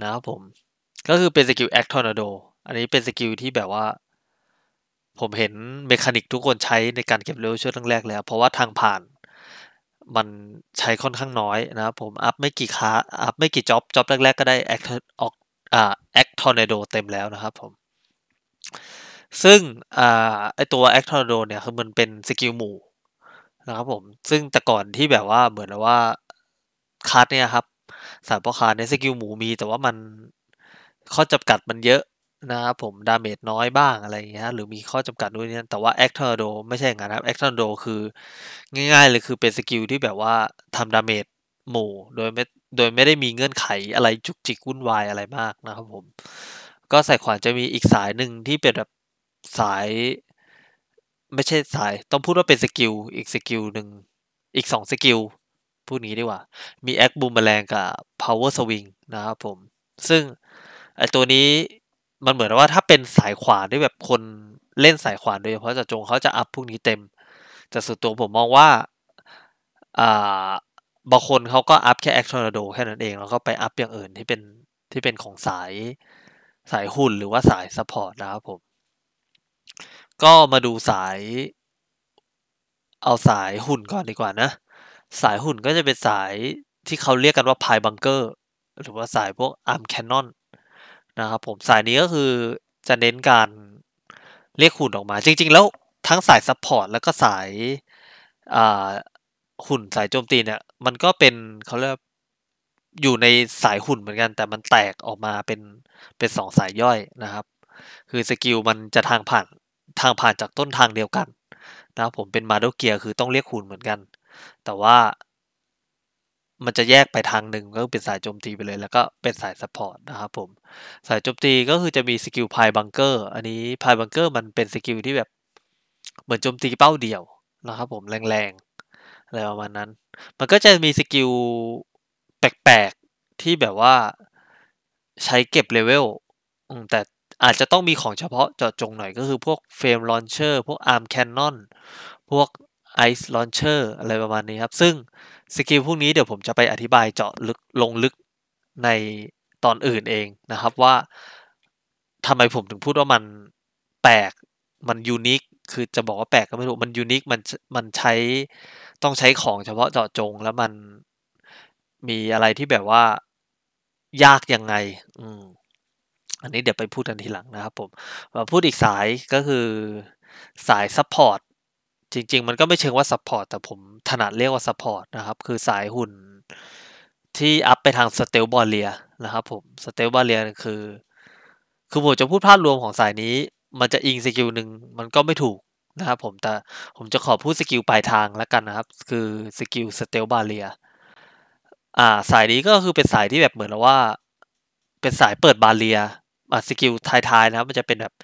นะครับผมก็คือเป็นสกิลแอคทอร์นาโดอันนี้เป็นสกิลที่แบบว่า ผมเห็น เมคานิกทุกคนใช้ในการเก็บเลเวลช่วงแรกแล้วเพราะว่าทางผ่านมันใช้ค่อนข้างน้อยนะครับผม อัพไม่กี่ค้าอัพไม่กี่จ็อบจ็อบแรก ๆ ก็ได้แอคออกอ่าแอคทอร์เนโดเต็มแล้วนะครับผม ซึ่งอ่าไอตัวแอคทอร์เนโดเนี่ย คือมันเป็นสกิลหมู่นะครับผม ซึ่งแต่ก่อนที่แบบว่าเหมือนว่าคัสเนี่ยครับสารพ่อคาในสกิลหมูมีแต่ว่ามันข้อจำกัดมันเยอะนะครับผมดาเมจน้อยบ้างอะไรเงี้ยหรือมีข้อจำกัดด้วยเนี่ยแต่ว่าแอคทอร์โดไม่ใช่อย่างนั้นครับแอคทอร์โดคือง่ายๆเลยคือเป็นสกิลที่แบบว่าทำดาเมจหมู่โดยไม่โดยไม่ได้มีเงื่อนไขอะไรจุกจิกวุ่นวายอะไรมากนะครับผม ก็ใส่ขวานจะมีอีกสายหนึ่งที่เป็นแบบสาย ไม่ใช่สาย ต้องพูดว่าเป็นสกิล อีกสกิลหนึ่งอีกสองสกิลพูดงี้ดีกว่า มีแอคบูมแมลงกับพาวเวอร์สวิงนะครับผมซึ่งไอตัวนี้มันเหมือนว่าถ้าเป็นสายขวาด้วยแบบคนเล่นสายขวาโดยเฉพาะจะจงเขาจะอัพพวกนี้เต็มแต่ส่วนตัวผมมองว่า อ่า บางคนเขาก็อัพแค่แอคทอร์นาโดแค่นั้นเอง แล้วก็ไปอัพอย่างอื่นที่เป็นที่เป็นของสายสายหุ่นหรือว่าสายซัพพอร์ตนะครับผม ก็มาดูสาย เอาสายหุ่นก่อนดีกว่านะ สายหุ่นก็จะเป็นสายที่เขาเรียกกันว่าพายบังเกอร์หรือว่าสายพวกอาร์มแคนนอนนะครับผมสายนี้ก็คือจะเน้นการเรียกหุ่นออกมา จริงๆแล้วทั้งสายซัพพอร์ตแล้วก็สายหุ่นสายโจมตีเนี่ยมันก็เป็นเขาเรียกอยู่ในสายหุ่นเหมือนกันแต่มันแตกออกมาเป็นเป็นสองสายย่อยนะครับ คือสกิลมันจะทางผ่านทางผ่านจากต้นทางเดียวกันนะครับผมเป็นมาโดเกียคือต้องเรียกหุ่นเหมือนกัน แต่ว่ามันจะแยกไปทางหนึ่งก็เป็นสายโจมตีไปเลยแล้วก็เป็นสายสปอร์ตนะครับผม สายโจมตีก็คือจะมีสกิลพายบังเกอร์ อันนี้พายบังเกอร์มันเป็นสกิลที่แบบ เหมือนโจมตีเป้าเดียวนะครับผมแรงๆ อะไรประมาณนั้น มันก็จะมีสกิลแปลกๆ ที่แบบว่าใช้เก็บเลเวล แต่อาจจะต้องมีของเฉพาะเจาะจงหน่อยก็คือพวกเฟรมลอนเชอร์พวกอาร์มแคนนอนพวกไอซ์ลอนเชอร์อะไรประมาณนี้ครับ ซึ่งสกิลพวกนี้เดี๋ยวผมจะไปอธิบายเจาะลึกลงลึกในตอนอื่นเองนะครับว่าทำไมผมถึงพูดว่ามันแปลก มันยูนิคคือจะบอกว่าแปลกก็ไม่รู้มันยูนิคมันมันใช้ต้องใช้ของเฉพาะเจาะจงแล้วมันมีอะไรที่แบบว่ายากยังไงอืมอันนี้เดี๋ยวไปพูดกันทีหลังนะครับผมมาพูดอีกสายก็คือสายซัพพอร์ตจริงๆมันก็ไม่เชิงว่าซัพพอร์ตแต่ผมถนัดเรียกว่าซัพพอร์ตนะครับคือสายหุ่นที่อัพไปทางสเตลบอลเลียนะครับผมสเตลบอลเลียคือคือผมจะพูดภาพรวมของสายนี้ มันจะอิงสกิลหนึ่งมันก็ไม่ถูกนะครับผมแต่ผมจะขอพูดสกิลปลายทางแล้วกันนะครับ คือสกิลสเตลบอลเลียอ่าสายนี้ก็คือเป็นสายที่แบบเหมือนว่า เป็นสายเปิดบาเลียอ่าสกิลท้ายๆนะครับ มันจะเป็นแบบ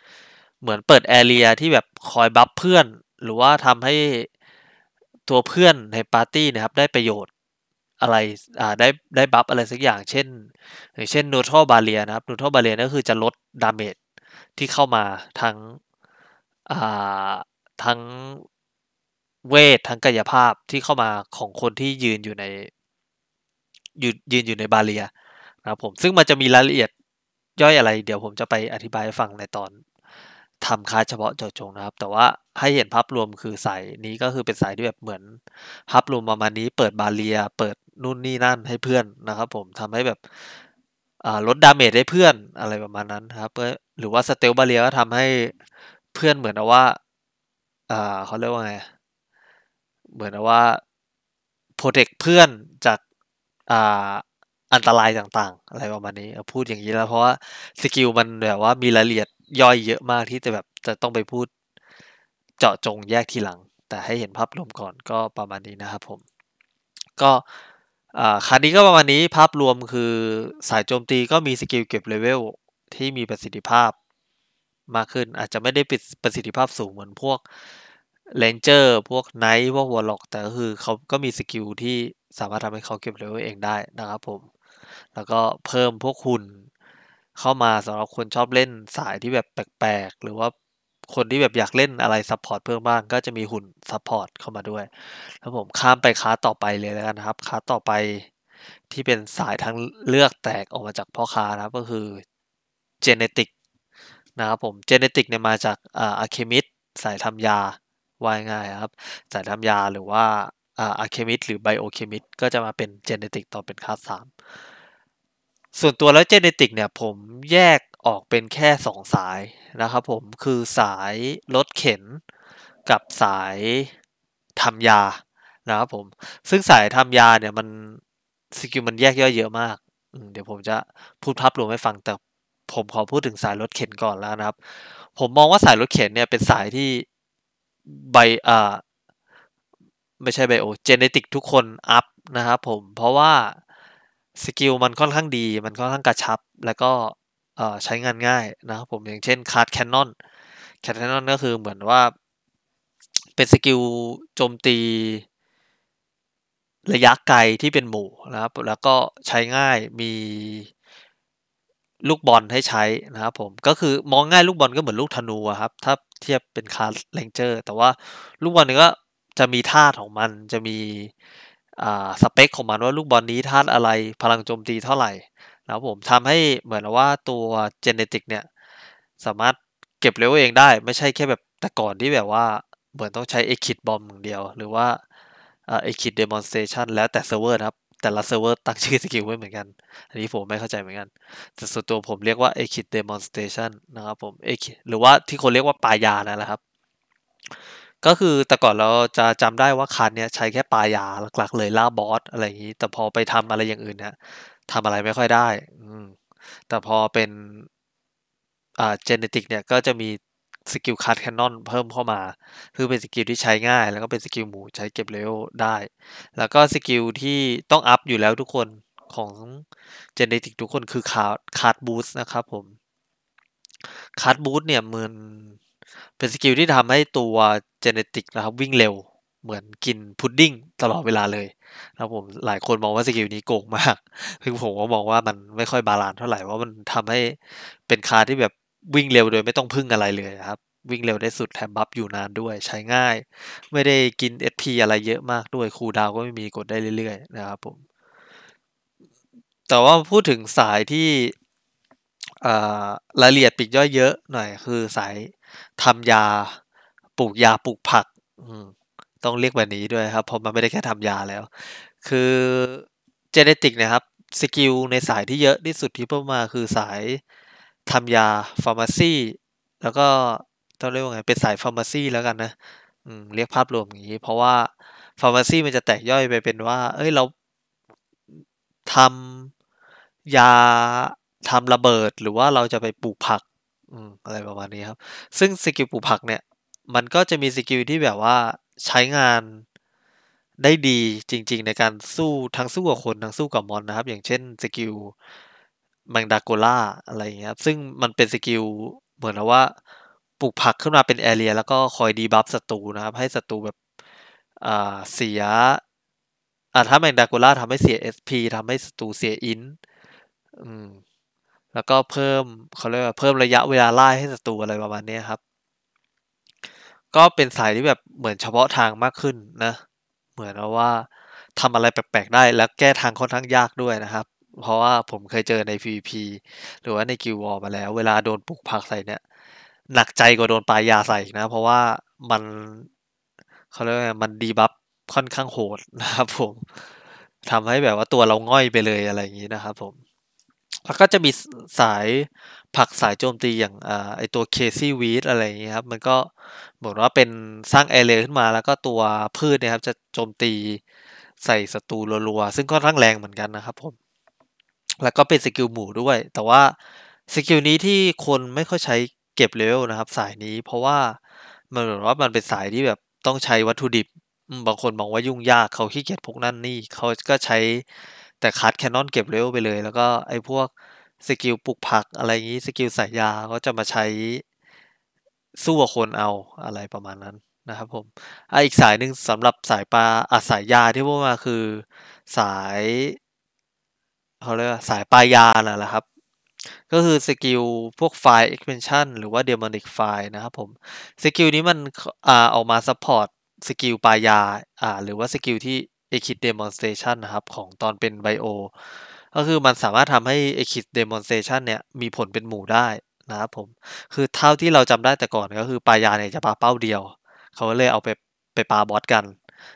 เหมือนเปิดแอเรียที่แบบคอยบัฟเพื่อนหรือว่าทำให้ตัวเพื่อนในปาร์ตี้นะครับได้ประโยชน์อะไรอ่าได้ได้บัฟอะไรสักอย่าง เช่นอย่างเช่นนูทรัลบาเลียนะครับนูทรัลบาเลียก็คือจะลดดาเมจที่เข้ามาทั้งอ่าทั้งเวท ทั้งกายภาพที่เข้ามาของคนที่ยืนอยู่ในยืนยืนอยู่ในบาเลียนะครับผม ซึ่งมันจะมีรายละเอียดย่อยอะไร เดี๋ยวผมจะไปอธิบายให้ฟังในตอนทำคลาสเฉพาะเจาะจงนะครับแต่ว่าให้เห็นภาพรวมคือสาย นี้ก็คือเป็นสายที่แบบเหมือนภาพรวมประมาณนี้เปิดบาเลีย เปิดนู่นนี่นั่นให้เพื่อนนะครับ ผมทำให้แบบลดดาเมจให้เพื่อนอะไรประมาณนั้นครับหรือว่าสเตลบาเลียก็ทำให้เพื่อนเหมือนว่าเขาเรียกว่าไงเหมือนว่าโปรเทคเพื่อนจากอันตรายต่างๆ อะไรประมาณนี้พูดอย่างนี้แล้วเพราะว่าสกิลมันแบบว่ามีรายละเอียดย่อยเยอะมากที่จะแบบจะต้องไปพูดเจาะจงแยกทีหลัง แต่ให้เห็นภาพรวมก่อนก็ประมาณนี้นะครับผม ก็คันนี้ก็ประมาณนี้ภาพรวมคือ สายโจมตีก็มีสกิลเก็บเลเวลที่มีประสิทธิภาพมากขึ้น อาจจะไม่ได้ปิดประสิทธิภาพสูงเหมือนพวกเลนเจอร์พวกไนท์พวกวอลล็อก แต่ก็คือเขาก็มีสกิลที่สามารถทำให้เขาเก็บเลเวลเองได้นะครับผม แล้วก็เพิ่มพวกคุณเข้ามาสำหรับคนชอบเล่นสายที่แบบแปลกๆหรือว่าคนที่แบบอยากเล่นอะไรซัพพอร์ตเพิ่มบ้างก็จะมีหุ่นซัพพอร์ตเข้ามาด้วยแล้วผมข้ามไปค้าต่อไปเลยแล้วกันครับ ค้าต่อไปที่เป็นสายทั้งเลือกแตกออกมาจากพ่อค้านะครับก็คือ genetic นะครับผม genetic เนี่ยมาจากอ่าเคมิสสายทำยาวายง่ายครับสายทำยาหรือว่าอ่าเคมิสหรือไบโอเคมิสก็จะมาเป็น genetic ต่อเป็นคลาสสามส่วนตัวแล้วเจเนติก เนี่ย ผมแยกออกเป็นแค่2สายนะครับผมคือสายรถเข็นกับสายทำยานะครับผมซึ่งสายทำยา เนี่ยมันสกิลมันแยกย่อยเยอะมากเดี๋ยวผมจะพูดภาพรวมให้ฟังแต่ ผมขอพูดถึงสายรถเข็นก่อนแล้วนะครับ ผมมองว่าสายรถเข็นเนี่ยเป็นสายที่ไบอ่าไม่ใช่ไบโอ เจเนติกทุกคนอัพนะครับผมเพราะว่าสกิลมันค่อนข้างดีมันค่อนข้างกระชับ แล้วก็ใช้งานง่ายนะครับผมอย่างเช่นคาร์ดแคนนอนแคนนอนก็คือเหมือนว่าเป็นสกิลโจมตีระยะไกลที่เป็นหมู่นะครับ แล้วก็ใช้ง่ายมี ลูกบอลให้ใช้นะครับผมก็คือมองง่ายลูกบอลก็เหมือนลูกธนูครับ ถ้าเทียบเป็นคาร์เลนเจอร์แต่ว่าลูกบอลนีก็จะมีท่าของมันจะมีสเปคของมันว่าลูกบอลนนี้ธาตุอะไรพลังโจมตีเท่าไหร่นะครับผมทำให้เหมือนว่าตัวเจเนติกเนี่ย สามารถเก็บเลเวลเองได้ ไม่ใช่แค่แบบแต่ก่อนที่แบบว่าเหมือนต้องใช้เอคิดบอมอย่างเดียวหรือว่าเอคิดเดโมนสเตชันแล้วแต่เซิร์ฟเวอร์นะครับ แต่ละเซิร์ฟเวอร์ตั้งชื่อสกิลไว้เหมือนกัน อันนี้ผมไม่เข้าใจเหมือนกัน แต่ส่วนตัวผมเรียกว่าเอคิดเดโมนสเตชันนะครับผมอคิดหรือว่าที่คนเรียกว่าปายานั่นแหละครับก็คือแต่ก่อนเราจะจำได้ว่าคันเนี่ยใช้แค่ปลายาหลัก ๆ เลยล่าบอสอะไรอย่างนี้ แต่พอไปทำอะไรอย่างอื่นเนี่ยทำอะไรไม่ค่อยได้ อืมแต่พอเป็นอ่าเจเนติกเนี่ยก็จะมีสกิลคัดแคนนอนเพิ่มเข้ามา คือเป็นสกิลที่ใช้ง่าย แล้วก็เป็นสกิลหมูใช้เก็บเลเวได้แล้วก็สกิลที่ต้องอัพอยู่แล้วทุกคนของเจเนติกทุกคนคือคาร์ดคาร์ดบูส์นะครับผมคาร์ดบูส์เนี่ยมันเป็นสกิลที่ทำให้ตัวจเนติกนะครับวิ่งเร็วเหมือนกินพุดดิ้งตลอดเวลาเลย นะผม หลายคนมองว่าสกิลนี้โกงมากซึ่งผมก็มองว่ามันไม่ค่อยบาลานซ์เท่าไหร่ ว่ามันทำให้เป็นคาที่แบบวิ่งเร็วโดยไม่ต้องพึ่งอะไรเลยครับ วิ่งเร็วได้สุดแถมบัฟอยู่นานด้วยใช้ง่ายไม่ได้กิน SP อะไรเยอะมากด้วยคูดาวก็ไม่มีกดได้เรื่อยๆนะครับ ผม แต่ว่าพูดถึงสายที่รายละเอียดปิดย่อยเยอะ หน่อย คือสายทำยาปลูกยาปลูกผัก ต้องเรียกแบบนี้ด้วยครับ เพราะมันไม่ได้แค่ทำยาแล้ว คือเจเนติกนะครับสกิลในสายที่เยอะที่สุดที่เพิ่มมาคือสายทำยาฟาร์มาซีแล้วก็ต้องเรียกว่าไงเป็นสายฟาร์มาซีแล้วกันนะเรียกภาพรวมอย่างนี้ เพราะว่าฟาร์มาซีมันจะแตกย่อยไปเป็นว่า เอ้ยเราทำยาทำระเบิด หรือว่าเราจะไปปลูกผักอะไรประมาณนี้ครับ ซึ่งสกิลปลูกผักเนี่ยมันก็จะมีสกิลที่แบบว่าใช้งานได้ดีจริงๆ ในการสู้ทั้งสู้กับคนทั้งสู้กับมอนนะครับ อย่างเช่นสกิลแมงดาโกล่าอะไรอย่างเงี้ยซึ่งมันเป็นสกิลเหมือนว่าปลูกผักขึ้นมาเป็นแอเรียแล้วก็คอยดีบัฟศัตรูนะครับ ให้ศัตรูแบบเสียถ้าแมงดาโกล่าทำให้เสีย SP ทำให้ศัตรูเสียอินแล้วก็เพิ่มเขาเรียกว่าเพิ่มระยะเวลาไล่ให้ศัตรูอะไรประมาณนี้ครับก็เป็นสายที่แบบเหมือนเฉพาะทางมากขึ้นนะ เหมือนว่า ทำอะไรแปลกๆได้และแก้ทางค่อนข้างยากด้วยนะครับ เพราะว่าผมเคยเจอใน PVP หรือว่าในกิววอมาแล้ว เวลาโดนปลูกผักใส่เนี่ย หนักใจกว่าโดนปลายยาใส่นะ เพราะว่ามัน เขาเรียกว่ามันดีบัฟค่อนข้างโหดนะครับ ผมทำให้แบบว่าตัวเราง่อยไปเลยอะไรอย่างนี้นะครับผมแล้วก็จะมีสายผักสายโจมตีอย่างอไอตัวเคซี่วีดอะไรอย่างเงี้ยครับ มันก็เหมือนว่าเป็นสร้างแอเรย์ขึ้นมา แล้วก็ตัวพืชนะครับ จะโจมตีใส่ศัตรูรัวๆซึ่งก็ทั้งแรงเหมือนกันนะครับผมแล้วก็เป็นสกิลหมู่ด้วยแต่ว่าสกิลนี้ที่คนไม่ค่อยใช้เก็บเลเวลนะครับ สายนี้ เพราะว่ามันเหมือนว่ามันเป็นสายที่แบบต้องใช้วัตถุดิบ บางคนมองว่ายุ่งยากเขาขี้เกียจพกนั่นนี่เขาก็ใช้แต่คัดแคนนอนเก็บเลเวลไปเลยแล้วก็ไอ้พวกสกิลปลูกผัก อะไรอย่างนี้ สกิลสายยา ก็จะมาใช้สู้กับคนเอาอะไรประมาณนั้นนะครับผมอ่ะอีกสายหนึ่งสำหรับสายปลาอ่ะสายยาที่พูดมาคือสายเขาเรียกว่าสายปลายาแหละครับ ก็คือสกิลพวกไฟล์็กเพนชั่นหรือว่าเด m o มอนิกไฟนะครับผม สกิลนี้มันอ่าออกมาัพพอร์ตสกิลปลายาอ่าหรือว่าสกิลที่เอคิดเดโมนสเตชันนะครับ ของตอนเป็นไบโอก็คือมันสามารถทำให้ e อค i p เด Demonstration เนี่ยมีผลเป็นหมู่ได้นะครับผมคือเท่าที่เราจำได้แต่ก่อนก็คือปายาเนี่ยจะปาเป้าเดียว เขาเลยเอาไปไปปาบอสกัน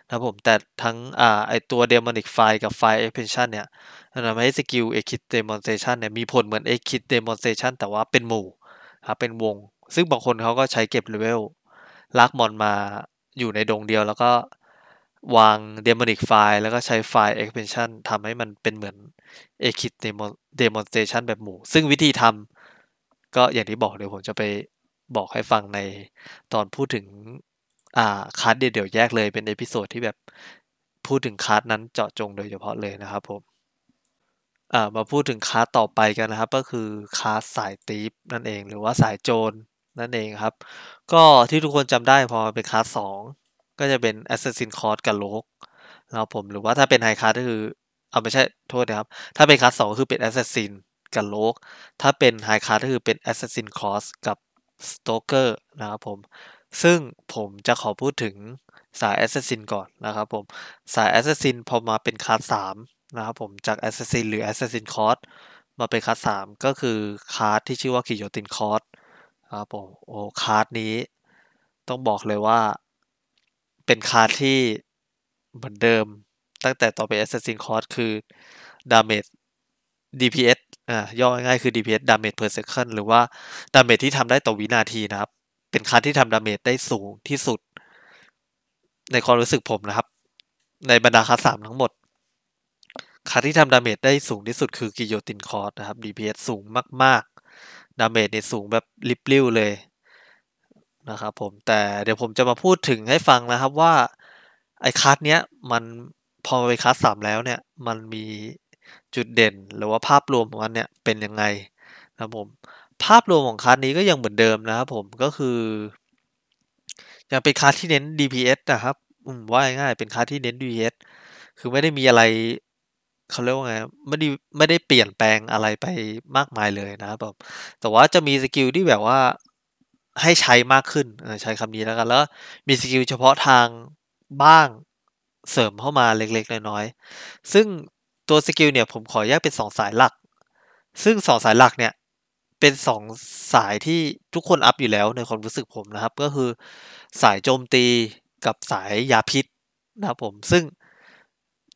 นะครับผมแต่ทั้งอ่าไอตัว Demonic File กับ File Expansion เนี่ยทำให้สกิล e อค i p เด Demonstration เนี่ยมีผลเหมือน e อค i p เด Demonstration แต่ว่าเป็นหมู่ครับเป็นวง ซึ่งบางคนเขาก็ใช้เก็บเลเวลลากมอนมาอยู่ในดงเดียวแล้วก็วาง d e m o n i c file แล้วก็ใช้ไฟล์ expansion ทำให้มันเป็นเหมือน akit demonstration แบบหมู่ ซึ่งวิธีทำก็อย่างที่บอกเดี๋ยวผมจะไปบอกให้ฟังในตอนพูดถึงอ่าคัสเดี๋ยวแยกเลยเป็นเอพิโซดที่แบบพูดถึงคัสนั้นเจาะจงโดยเฉพาะเลยนะครับผมอ่ามาพูดถึงคัสต่อไปกันนะครับ ก็คือคัสสายตีฟนั่นเอง หรือว่าสายโจรนั่นเองครับ ก็ที่ทุกคนจำได้พอเป็นคัสสองก็จะเป็น Assassin Cross กับโลกนะครับผมหรือว่าถ้าเป็นไฮคัสก็คือเอาไม่ใช่โทษนะครับถ้าเป็นคัสสองคือเป็น Assassin กับโลก ถ้าเป็นไฮคัสก็คือเป็น Assassin Cross กับ Stalker นะครับผมซึ่งผมจะขอพูดถึงสาย Assassin ก่อนนะครับผมสาย Assassin พอมาเป็นคัสสามนะครับผมจาก Assassin หรือ Assassin Cross มาเป็นคัสสามก็คือคัสที่ชื่อว่าคิโยตินคอร์สครับผมโอ้คัสนี้ต้องบอกเลยว่าเป็นคาร์ดที่เหมือนเดิมตั้งแต่ต่อไป Assassin Cross คือ Damage DPS อ่าย่อง่ายคือ DPS Damage per second หรือว่า Damage ที่ทำได้ต่อวินาทีนะครับ เป็นคาร์ดที่ทำ Damage ได้สูงที่สุดในความรู้สึกผมนะครับ ในบรรดาคาร์ดสามทั้งหมดคาร์ดที่ทำดาเมจได้สูงที่สุดคือกิโยตินคอร์สนะครับ DPS สูงมากๆดาเมจเนี่ยสูงแบบริบลิ้วเลยนะครับผมแต่เดี๋ยวผมจะมาพูดถึงให้ฟังนะครับ ว่า ไอ้คัสเนี้ยมันพอไปคัสสามแล้วเนี่ย มันมีจุดเด่น หรือว่าภาพรวมของมันเนี่ยเป็นยังไงนะครับผม ภาพรวมของคัสนี้ก็ยังเหมือนเดิมนะครับผมก็คือยังเป็นคัสที่เน้น DPS นะครับว่าง่ายเป็นคัสที่เน้น DPS คือไม่ได้มีอะไรเขาเรียกว่าไงไม่ได้ไม่ได้เปลี่ยนแปลงอะไรไปมากมายเลยนะครับผมแต่ว่าจะมีสกิลที่แบบว่าให้ใช้มากขึ้นใช้คำนี้แล้วกันแล้วมีสกิลเฉพาะทางบ้างเสริมเข้ามาเล็กๆน้อยๆซึ่งตัวสกิลเนี่ย ผมขอแยกเป็น 2 สายหลัก ซึ่ง2สายหลักเนี่ยเป็น2สสายที่ทุกคนอัพอยู่แล้วในความรู้สึกผมนะครับก็คือสายโจมตีกับสายยาพิษนะครับผมซึ่ง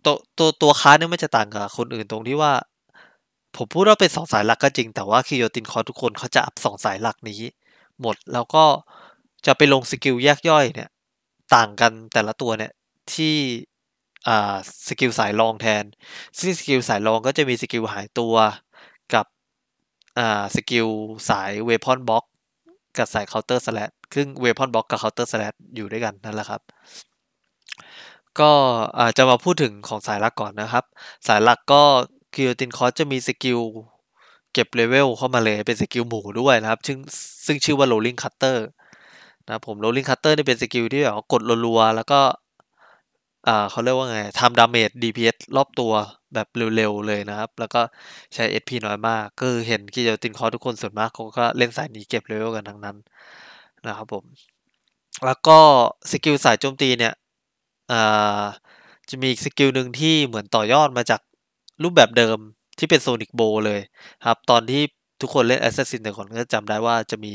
ตัวตัวตัวค้าเนี่ยไม่จะต่างกับคนอื่นตรงที่ว่า ผมพูดว่าเป็นสองสายหลักก็จริง แต่ว่าคิโยตินคอทุกคนเขาจะอัพสองสายหลักนี้หมดแล้วก็จะไปลงสกิลแยกย่อยเนี่ยต่างกันแต่ละตัวเนี่ยที่สกิลสายรองแทนซึ่งสกิลสายรองก็จะมีสกิลหายตัวกับสกิลสายเวพอนบล็อกกับสายเคาน์เตอร์สแลชซึ่งเวพอนบล็อกกับเคาน์เตอร์สแลดอยู่ด้วยกันนั่นแหละครับ ก็จะมาพูดถึงของสายหลักก่อนนะครับสายหลักก็กิโยตินคอสจะมีสกิลเก็บเลเวลเข้ามาเลยเป็นสกิลหมูด้วยนะครับ ซึ่งซึ่งชื่อว่า rolling cutter นะผม rolling cutter นี่เป็นสกิลที่แบบกดรัวๆ แล้วก็อ่าเขาเรียกว่าไงทำดาเมจ DPS รอบตัวแบบเร็วๆ เลยนะครับ แล้วก็ใช้ SP น้อยมากก็เห็นกิจตินคอทุกคนส่วนมากเขาก็เล่นสายนี้เก็บเลเวลกันทั้งนั้นนะครับผม แล้วก็สกิลสายโจมตีเนี่ยอ่าจะมีอีกสกิลหนึ่งที่เหมือนต่อยอดมาจากรูปแบบเดิมที่เป็นโซนิกโบเลยครับ ตอนที่ทุกคนเล่น Assassin แต่คนก็จำได้ว่าจะมี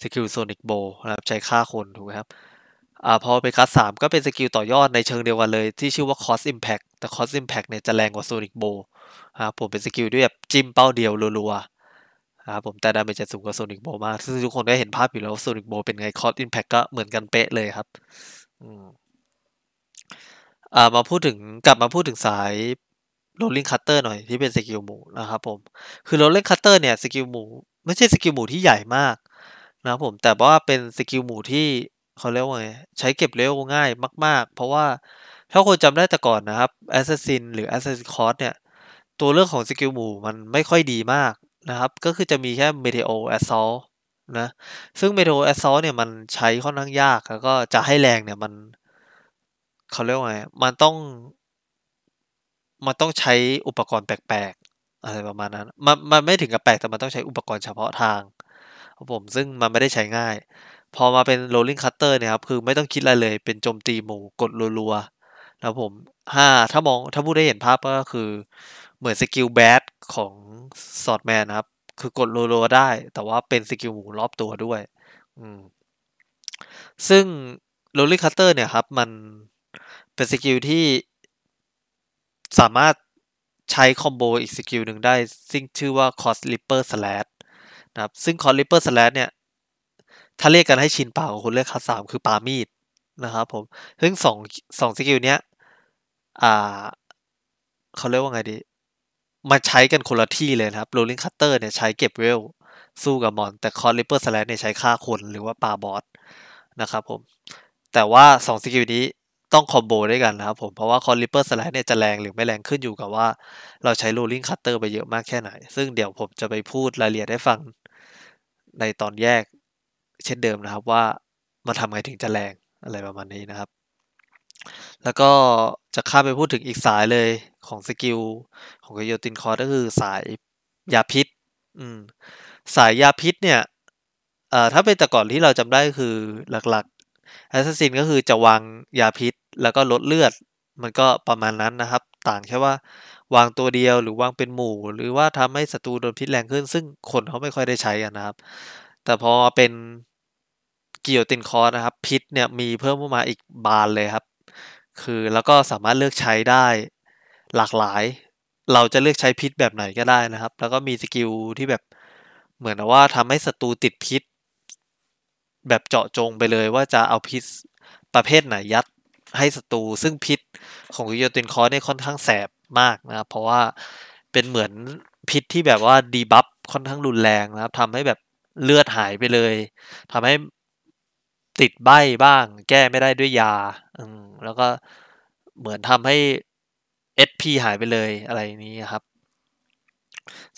สกิลโซนิกโบนะครับใช้ฆ่าคน ถูกไหมครับอ่าพอเป็นคลาสสามก็เป็นสกิลต่อยอดในเชิงเดียวกันเลย ที่ชื่อว่า Cost Impact แต่ Cost Impact เนี่ยจะแรงกว่า Sonic Bow ครับผมเป็นสกิลด้วยแบบจิ้มเป้าเดียวรัวๆครับผมแต่ดาเมจจะสูงกว่า Sonic Bow มากซึ่งทุกคนได้เห็นภาพอยู่แล้ว Sonic Bow เป็นไง Cost Impact ก็เหมือนกันเป๊ะเลยครับอ่ามาพูดถึงกลับมาพูดถึงสายโรลลิงคัตเตอร์หน่อยที่เป็นสกิลหมูนะครับผม คือโรลลิงคัตเตอร์เนี่ยสกิลหมูไม่ใช่สกิลหมูที่ใหญ่มาก นะครับผมแต่ว่าเป็นสกิลหมูที่เขาเรียกว่าไง ใช้เก็บเล็วง่ายมาก ๆ เพราะว่า ถ้าคนจำได้แต่ก่อนนะครับแอส a s s ินหรือแอส a s s คอร์สเนี่ยตัวเรื่องของสกิลหมู่มันไม่ค่อยดีมากนะครับ ก็คือจะมีแค่เมเทโอแอส u l นะซึ่งเมเทโอแอส u l เนี่ยมันใช้ค่อนข้างยาก แล้วก็จะให้แรงเนี่ยมันเขาเรียกว่าไงมันต้องมันต้องใช้อุปกรณ์แปลกๆ อะไรประมาณนั้น มันมันไม่ถึงกับแปลก แต่มันต้องใช้อุปกรณ์เฉพาะทางครับผม ซึ่งมันไม่ได้ใช้ง่าย พอมาเป็น rolling cutter เนี่ยครับ คือไม่ต้องคิดอะไรเลย เป็นโจมตีหมู่ กดรัวๆนะผมห้าถ้ามอง ถ้าพูดได้เห็นภาพก็คือ เหมือนสกิลแบดของสอดแมนครับ คือกดรัวๆได้ แต่ว่าเป็นสกิลหมู่รอบตัวด้วยอืมซึ่งโรลลิ n งคัตเตอร์เนี่ยครับ มันเป็นสกิลที่สามารถใช้คอมโบอีกสกิลหนึ่งได้ ซึ่งชื่อว่า Cost Ripper Slash นะครับซึ่ง Cost Ripper Slash เนี่ย ถ้าเรียกกันให้ชินปากของคุณเรียกคาสามคือปามีด นะครับผม ซึ่งสองสองสกิลเนี้ยอ่าเขาเรียกว่าไงดี มาใช้กันคนละที่เลยนะครับ r o ลิงคัตเตอร์เนี่ยใช้เก็บเวลสู้กับมอน แต่คอร์ลิเปอร์สแลดเนี่ยใช้ฆ่าคนหรือว่าปาบอส นะครับผม แต่ว่าสองสกิลนี้ต้องคอมโบด้วยกันนะครับผมเพราะว่าคอนลิปเปอร์สไลด์เนี่ยจะแรงหรือไม่แรงขึ้นอยู่กับว่า เราใช้โรลลิงคัตเตอร์ไปเยอะมากแค่ไหน ซึ่งเดี๋ยวผมจะไปพูดรายละเอียดให้ฟังในตอนแยก เช่นเดิมนะครับว่ามันทำไงถึงจะแรงอะไรประมาณนี้นะครับ แล้วก็จะข้าไปพูดถึงอีกสายเลยของสกิลของกิโยตินคอร์ก็คือ สายยาพิษสายยาพิษเนี่ยถ้าเป็นแต่ก่อนที่เราจำได้คือหลักแอสซัสินก็คือจะวางยาพิษ แล้วก็ลดเลือด มันก็ประมาณนั้นนะครับ ต่างแค่ว่า วางตัวเดียวหรือวางเป็นหมู่ หรือว่าทำให้ศัตรูโดนพิษแรงขึ้น ซึ่งคนเขาไม่ค่อยได้ใช้กันนะครับ แต่พอเป็นเกี่ยวตินคอ์นะครับ พิษเนี่ยมีเพิ่มเข้ามาอีกบานเลยครับ คือแล้วก็สามารถเลือกใช้ได้ หลากหลาย เราจะเลือกใช้พิษแบบไหนก็ได้นะครับ แล้วก็มีสกิลที่แบบเหมือนว่า ทำให้ศัตรูติดพิษแบบเจาะจงไปเลย ว่าจะเอาพิษประเภทไหนยัดให้ศัตรูซึ่งพิษ ของกิโยตินคอร์เนี่ยค่อนข้างแสบมากนะครับเพราะว่าเป็นเหมือนพิษที่แบบว่าดีบัฟค่อนข้างรุนแรงนะครับทำให้แบบเลือดหายไปเลยทำให้ติดใบบ้าง แก้ไม่ได้ด้วยยาแล้วก็เหมือนทำให้พีหายไปเลยอะไรนี้ครับ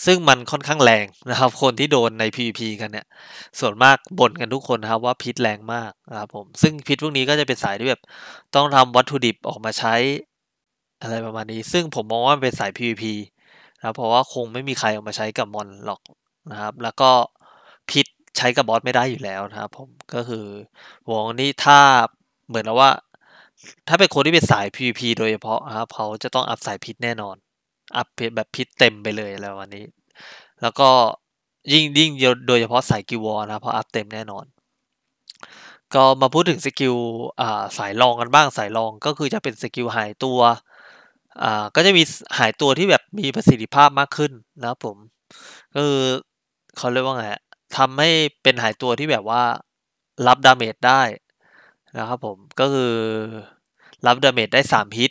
ซึ่งมันค่อนข้างแรงนะครับ คนที่โดนใน PVP กันเนี่ยส่วนมากบ่นกันทุกคนนะครับว่าพิษแรงมากนะครับผมซึ่งพิษพวกนี้ก็จะเป็นสายที่แบบต้องทำวัตถุดิบออกมาใช้อะไรประมาณนี้ ซึ่งผมมองว่ามันเป็นสาย PVP นะเพราะว่าคงไม่มีใครออกมาใช้กับมอนหรอกนะครับแล้วก็พิษใช้กับบอสไม่ได้อยู่แล้วนะครับผม ก็คือวงนี้ถ้าเหมือนว่า ถ้าเป็นคนที่เป็นสาย PVP โดยเฉพาะนะครับเขาจะต้องอัพสายพิษแน่นอนอัพแบบพิษเต็มไปเลยแล้ววันนี้แล้วก็ยิ่งยิ่งโดยเฉพาะสายกิวอนะเพราะอัพเต็มแน่นอน ก็มาพูดถึงสกิลสายรองกันบ้างสายรองก็คือจะเป็นสกิลหายตัวก็จะมีหายตัวที่แบบมีประสิทธิภาพมากขึ้นนะครับผมก็คือเขาเรียกว่าไงทำให้เป็นหายตัวที่แบบว่ารับดาเมจได้นะครับผมก็คือรับดาเมจได้3ฮิ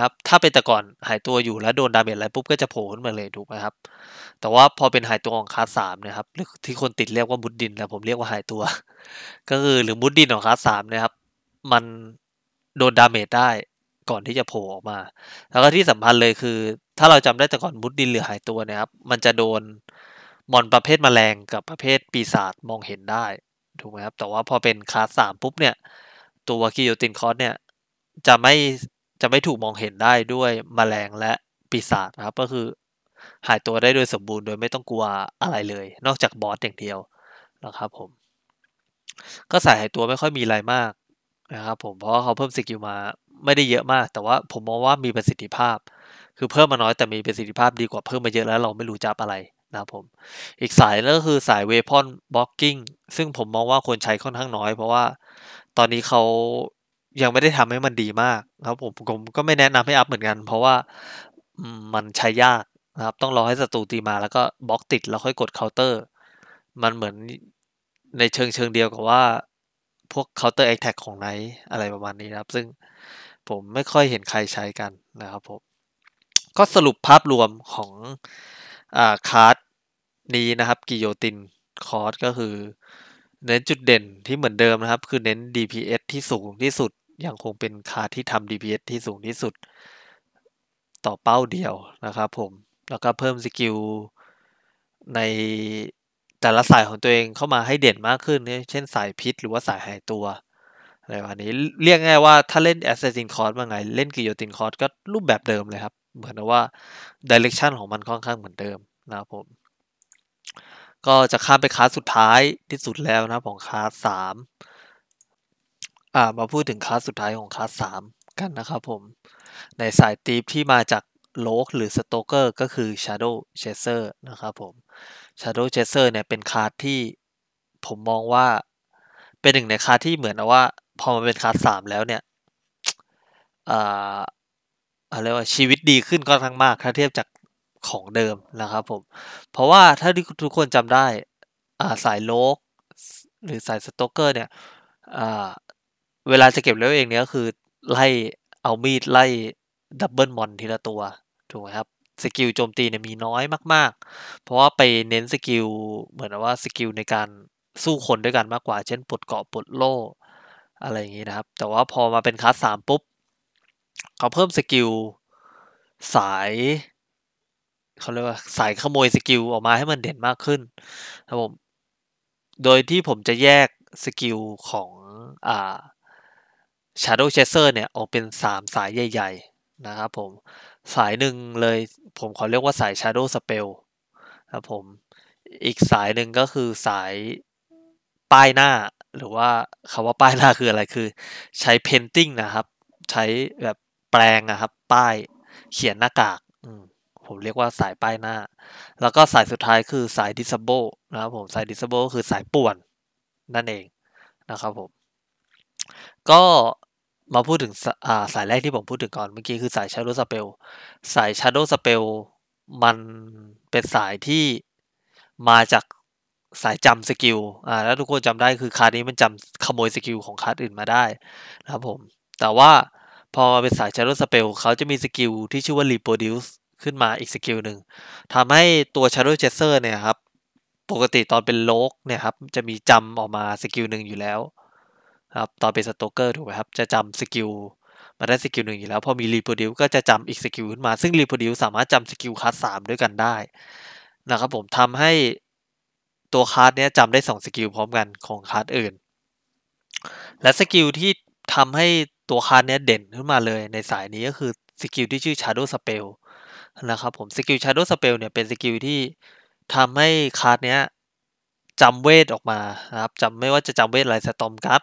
ครับถ้าเป็นแต่ก่อนหายตัวอยู่แล้วโดนดาเมจอะไรปุ๊บก็จะโผล่ขึ้นมาเลยถูกไหมครับ แต่ว่าพอเป็นหายตัวของคาสามนะครับหรือที่คนติดเรียกว่ามุดดินนะผมเรียกว่าหายตัว ก็คือ หรือมุดดินของคาสามนะครับ มันโดนดาเมจได้ก่อนที่จะโผล่ออกมา แล้วก็ที่สำคัญเลยคือถ้าเราจำได้แต่ก่อนมุดดินหรือหายตัวนะครับมันจะโดนมอนประเภทแมลงกับประเภทปีศาจมองเห็นได้ถูกไหมครับ แต่ว่าพอเป็นคาสสามปุ๊บเนี่ย ตัวกิโยตินคอสเนี่ย จะไม่จะไม่ถูกมองเห็นได้ด้วยมแมลงและปีศาจนะครับ ก็คือหายตัวได้โดยสมบูรณ์โดยไม่ต้องกลัวอะไรเลย นอกจากบอสอย่างเดียวนะครับผม ก็สายหายตัวไม่ค่อยมีอะไรมากนะครับผมเพราะเขาเพิ่มสกิลมา ไม่ได้เยอะมาก แต่ว่า ผมมองว่ามีประสิทธิภาพ คือเพิ่มมาน้อยแต่มีประสิทธิภาพดีกว่าเพิ่มมาเยอะแล้วเราไม่รู้จับอะไรนะครับ ผมอีกสายก็คือสายเวพอนบล็อกกิ้งซึ่งผมมองว่าควรใช้ค่อนข้างน้อย เพราะว่าตอนนี้เขายังไม่ได้ทำให้มันดีมากครับ ผมผมก็ไม่แนะนำให้อัพเหมือนกันเพราะว่ามันใช้ยากนะครับ ต้องรอให้ศัตรูตีมาแล้วก็บล็อกติดแล้วค่อยกดเคาน์เตอร์มันเหมือนในเชิงเชิงเดียวกับว่าพวกเคาน์เตอร์แอคแท็กของไนอะไรประมาณนี้นะครับ ซึ่งผมไม่ค่อยเห็นใครใช้กันนะครับผมก็สรุปภาพรวมของอ่าคาร์ดนี้นะครับกิโยตินคอร์สก็คือเน้นจุดเด่นที่เหมือนเดิมนะครับคือเน้น DPS ที่สูงที่สุดยังคงเป็นคาที่ทำ DPS ที่สูงที่สุดต่อเป้าเดียวนะครับผมแล้วก็เพิ่มสกิลในแต่ละสายของตัวเองเข้ามาให้เด่นมากขึ้น เช่นสายพิษหรือว่าสายหายตัวอะไรวันนี้เรียกง่ายว่าถ้าเล่น Assassin c o ร์ s e มาไง เล่นกิโยตินคอร์สก็รูปแบบเดิมเลยครับ เหมือนว่าดิเรกชันของมันค่อนข้างเหมือนเดิมนะครับผม ก็จะข้ามไปคลาสสุดท้ายที่สุดแล้วนะของคลาสสามอ่ามาพูดถึงคลาสสุดท้ายของคลาสสามกันนะครับผมในสายตีฟที่มาจากโลกหรือสโตเกอร์ก็คือ Shadow Chaser นะครับผม Shadow Chaser เนี่ยเป็นคลาสที่ผมมองว่าเป็นหนึ่งในคลาสที่เหมือนว่าพอมาเป็นคลาสสามแล้วเนี่ยอ่าอะไรว่าชีวิตดีขึ้นก็ทั้งมากถ้าเทียบจากของเดิมนะครับผม เพราะว่าถ้าทุกคนจำได้สายโลกหรือสายสโตเกอร์เนี่ยเวลาจะเก็บเลเวลเองเนี้ยก็คือไล่เอามีดไล่ดับเบิลมอนทีละตัวถูกไหมครับสกิลโจมตีเนี่ยมีน้อยมากๆ เพราะว่าไปเน้นสกิล เหมือนว่าสกิลในการสู้คนด้วยกันมากกว่าเช่นปลดเกาะปลดโล่ อะไรอย่างนี้นะครับ แต่ว่าพอมาเป็นคลาสสามปุ๊บ เขาเพิ่มสกิลสายเขาเรียกว่าสายขโมยสกิลออกมาให้มันเด่นมากขึ้นครับผม โดยที่ผมจะแยกสกิลของ อ่า Shadow Chaser เนี่ย ออกเป็น 3 สายใหญ่ ๆ นะครับ ผมสายหนึ่งเลยผมขอเรียกว่าสาย Shadow Spell ครับผมอีกสายหนึ่งก็คือสายป้ายหน้าหรือว่าคำว่าป้ายหน้าคืออะไรคือ ใช้ Painting นะครับ ใช้แบบแปลงนะครับป้ายเขียนหน้ากากผมเรียกว่าสายป้ายหน้า แล้วก็สายสุดท้ายคือสาย Disable นะครับ ผมสาย Disable คือสายป่วนนั่นเองนะครับ ผมก็มาพูดถึงสาสายแรกที่ผมพูดถึงก่อนเมื่อกี้คือสายชาร์โดสเปลสายชาร์โดสเปลมันเป็นสายที่มาจากสายจำสกิลอ่าล้วทุกคนจำได้คือคาร์ดนี้มันจำขโมยสกิลของคาร์ดอื่นมาได้นะครับผมแต่ว่าพอมาเป็นสายชาร์โดสเปลเขาจะมีสกิลที่ชื่อว่า Reproduce ขึ้นมาอีกสกิลหนึ่งทำให้ตัวชร์โ d เจสเซอร์เนี่ยครับปกติตอนเป็นโลกเนี่ยครับจะมีจำออกมาสกิลหนึ่งอยู่แล้วครับตอนเป็นสโตเกอร์ถูกไหมครับ จะจำสกิลมาได้สกิลหนึ่งอยู่แล้ว พอมีรีโปรดิว ก็จะจำอีกสกิลขึ้นมา ซึ่งรีโปรดิวสามารถจำสกิลคัสสามด้วยกันได้นะครับผมทำให้ตัวคัสเนี้ยจำได้2สกิลพร้อมกันของคัสอื่น และสกิลที่ทำให้ตัวคัสเนี้ยเด่นขึ้นมาเลยในสายนี้ก็คือสกิลที่ชื่อ Shadow Spell นะครับผม สกิล Shadow Spell เนี่ยเป็นสกิลที่ทำให้คาร์ดเนี้ยจำเวทออกมานะครับจำไม่ว่าจะจำเวทอะไรสตอมกัฟ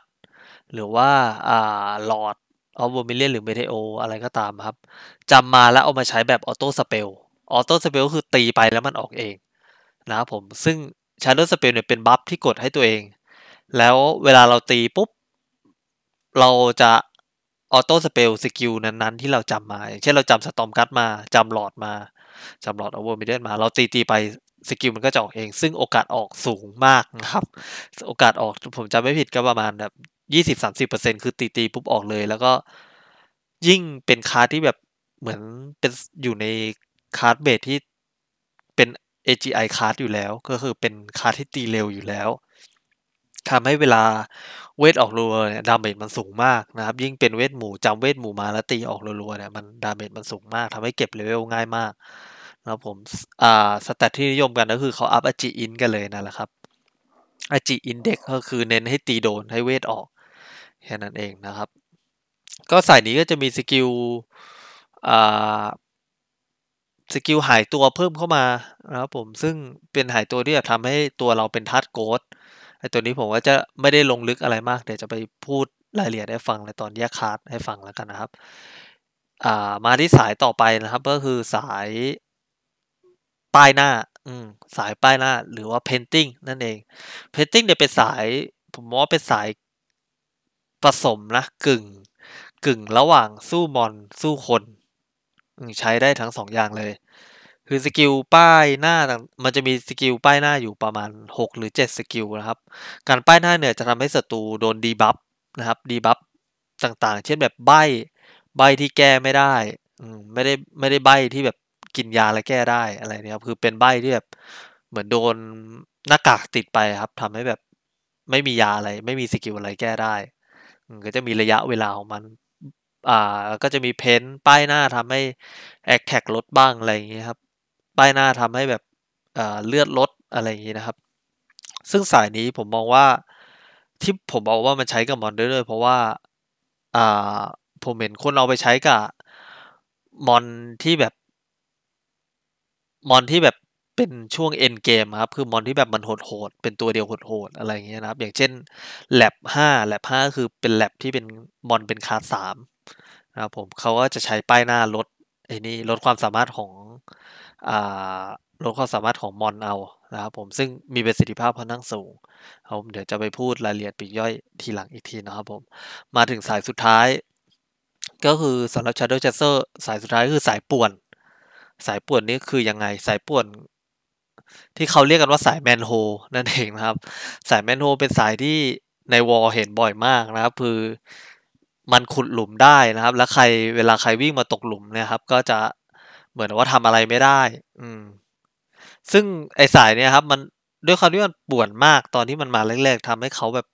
หรือว่าอ่าหลอดออฟวอมิเลียน หรือเมเทโอ อะไรก็ตามครับ จำมาแล้วเอามาใช้แบบออโต้สเปลออโต้สเปลก็คือตีไปแล้วมันออกเอง นะครับผม ซึ่งชาร์ดสเปลเนี่ยเป็นบัฟที่กดให้ตัวเอง แล้วเวลาเราตีปุ๊บ เราจะออโต้สเปลสกิลนั้น ๆ ที่เราจำมาอย่างเช่นเราจำสตอมกัตมา จำหลอดมา จำหลอดอเวอร์มิเดนมา เราตีตีไป สกิลมันก็จะออกเอง ซึ่งโอกาสออกสูงมากนะครับ โอกาสออก ผมจำไม่ผิดก็ประมาณแบบยี่สสสิิบาเปอร์เซ็นคือตีตีปุ๊บออกเลย แล้วก็ยิ่งเป็นคาร์ดที่แบบเหมือนเป็นอยู่ในคาร์ดเบสที่เป็น AGI คาร์ดอยู่แล้ว ก็คือเป็นคาร์ดที่ตีเร็วอยู่แล้วทำให้เวลาเวทออกรัวเนี่ยดาเมจมันสูงมากนะครับ ยิ่งเป็นเวทหมู่จำเวทหมู่มาแล้วตีออกรัวเนี่ยมันดาเมจมันสูงมากทำให้เก็บเลเวลง่ายมากนะครับผมอ่าสแตทที่นิยมกันก็คือเขาอัพอจีอินกันเลยนั่นแหละครับอจีอินเด็กก็คือเน้นให้ตีโดนให้เวทออกแค่นั้นเองนะครับก็สายนี้ก็จะมีสกิลสกิลหายตัวเพิ่มเข้ามา นะครับ ผมซึ่งเป็นหายตัวที่จะทำให้ตัวเราเป็นทัดโกดไอตัวนี้ผมว่าจะไม่ได้ลงลึกอะไรมากเดี๋ยวจะไปพูดรายละเอียดให้ฟังในตอนแยกคาร์ดให้ฟังแล้วกันนะครับมาที่สายต่อไปนะครับ ก็คือสาย ป้ายหน้าสายป้ายหน้าหรือว่าเพนติ้งนั่นเองเพนติ้งเนี่ยเป็นสาย ผมมองว่าเป็นสายผสมนะกึ่งกึ่งระหว่างสู้มอน สู้คนใช้ได้ทั้งสองอย่างเลย คือสกิลป้ายหน้ามันจะมีสกิลป้ายหน้าอยู่ประมาณ6หรือ7สกิลนะครับ การป้ายหน้าเนี่ยจะทำให้ศัตรูโดนดีบัฟนะครับดีบัฟต่างๆ เช่นแบบใบใบที่แก้ไม่ได้ไม่ได้ไม่ได้ใบที่แบบกินยาแล้วแก้ได้อะไรเนี่ยครับคือเป็นใบที่แบบเหมือนโดนหน้ากากติดไปครับทำให้แบบไม่มียาอะไรไม่มีสกิลอะไรแก้ได้ก็จะมีระยะเวลาของมัน อ่า ก็จะมีเพ้นป้ายหน้าทำให้แอคแท็กลดบ้างอะไรอย่างเงี้ยครับ ป้ายหน้าทำให้แบบอ่าเลือดลดอะไรอย่างนี้นะครับ ซึ่งสายนี้ผมมองว่าที่ผมบอกว่ามันใช้กับมอนด้วยเพราะว่า อ่า ผมเห็นคนเอาไปใช้กับมอนที่แบบ มอนที่แบบเป็นช่วงเอ็นเกมครับ คือมอนที่แบบมันโหดๆ เป็นตัวเดียวโหดๆ อะไรเงี้ยนะครับ อย่างเช่นแลบห้าแลบห้าคือเป็นแลบที่เป็น มอนเป็นคาสามนะครับผมเขาก็จะใช้ป้ายหน้าลดไอ้นี่ลดความสามารถของอ่าลดความสามารถของมอนเอานะครับผม ซึ่งมีประสิทธิภาพพอนั่งสูงครับผมเดี๋ยวจะไปพูดรายละเอียดปีกย่อยทีหลังอีกทีนะครับผม มาถึงสายสุดท้าย ก็คือสำหรับ Shadow Chaser สายสุดท้ายคือสายป่วน สายป่วนนี้คือยังไง สายป่วนที่เขาเรียกกันว่าสายแมนโฮนั่นเองนะครับ สายแมนโฮเป็นสายที่ในวอลเห็นบ่อยมากนะครับ คือมันขุดหลุมได้นะครับ แล้วใครเวลาใครวิ่งมาตกหลุมนะครับก็จะเหมือนว่าทำอะไรไม่ได้ อืมซึ่งไอสายเนี่ยครับมันด้วยความที่มันป่วนมากตอนที่มันมาแรกๆทำให้เขาแบบ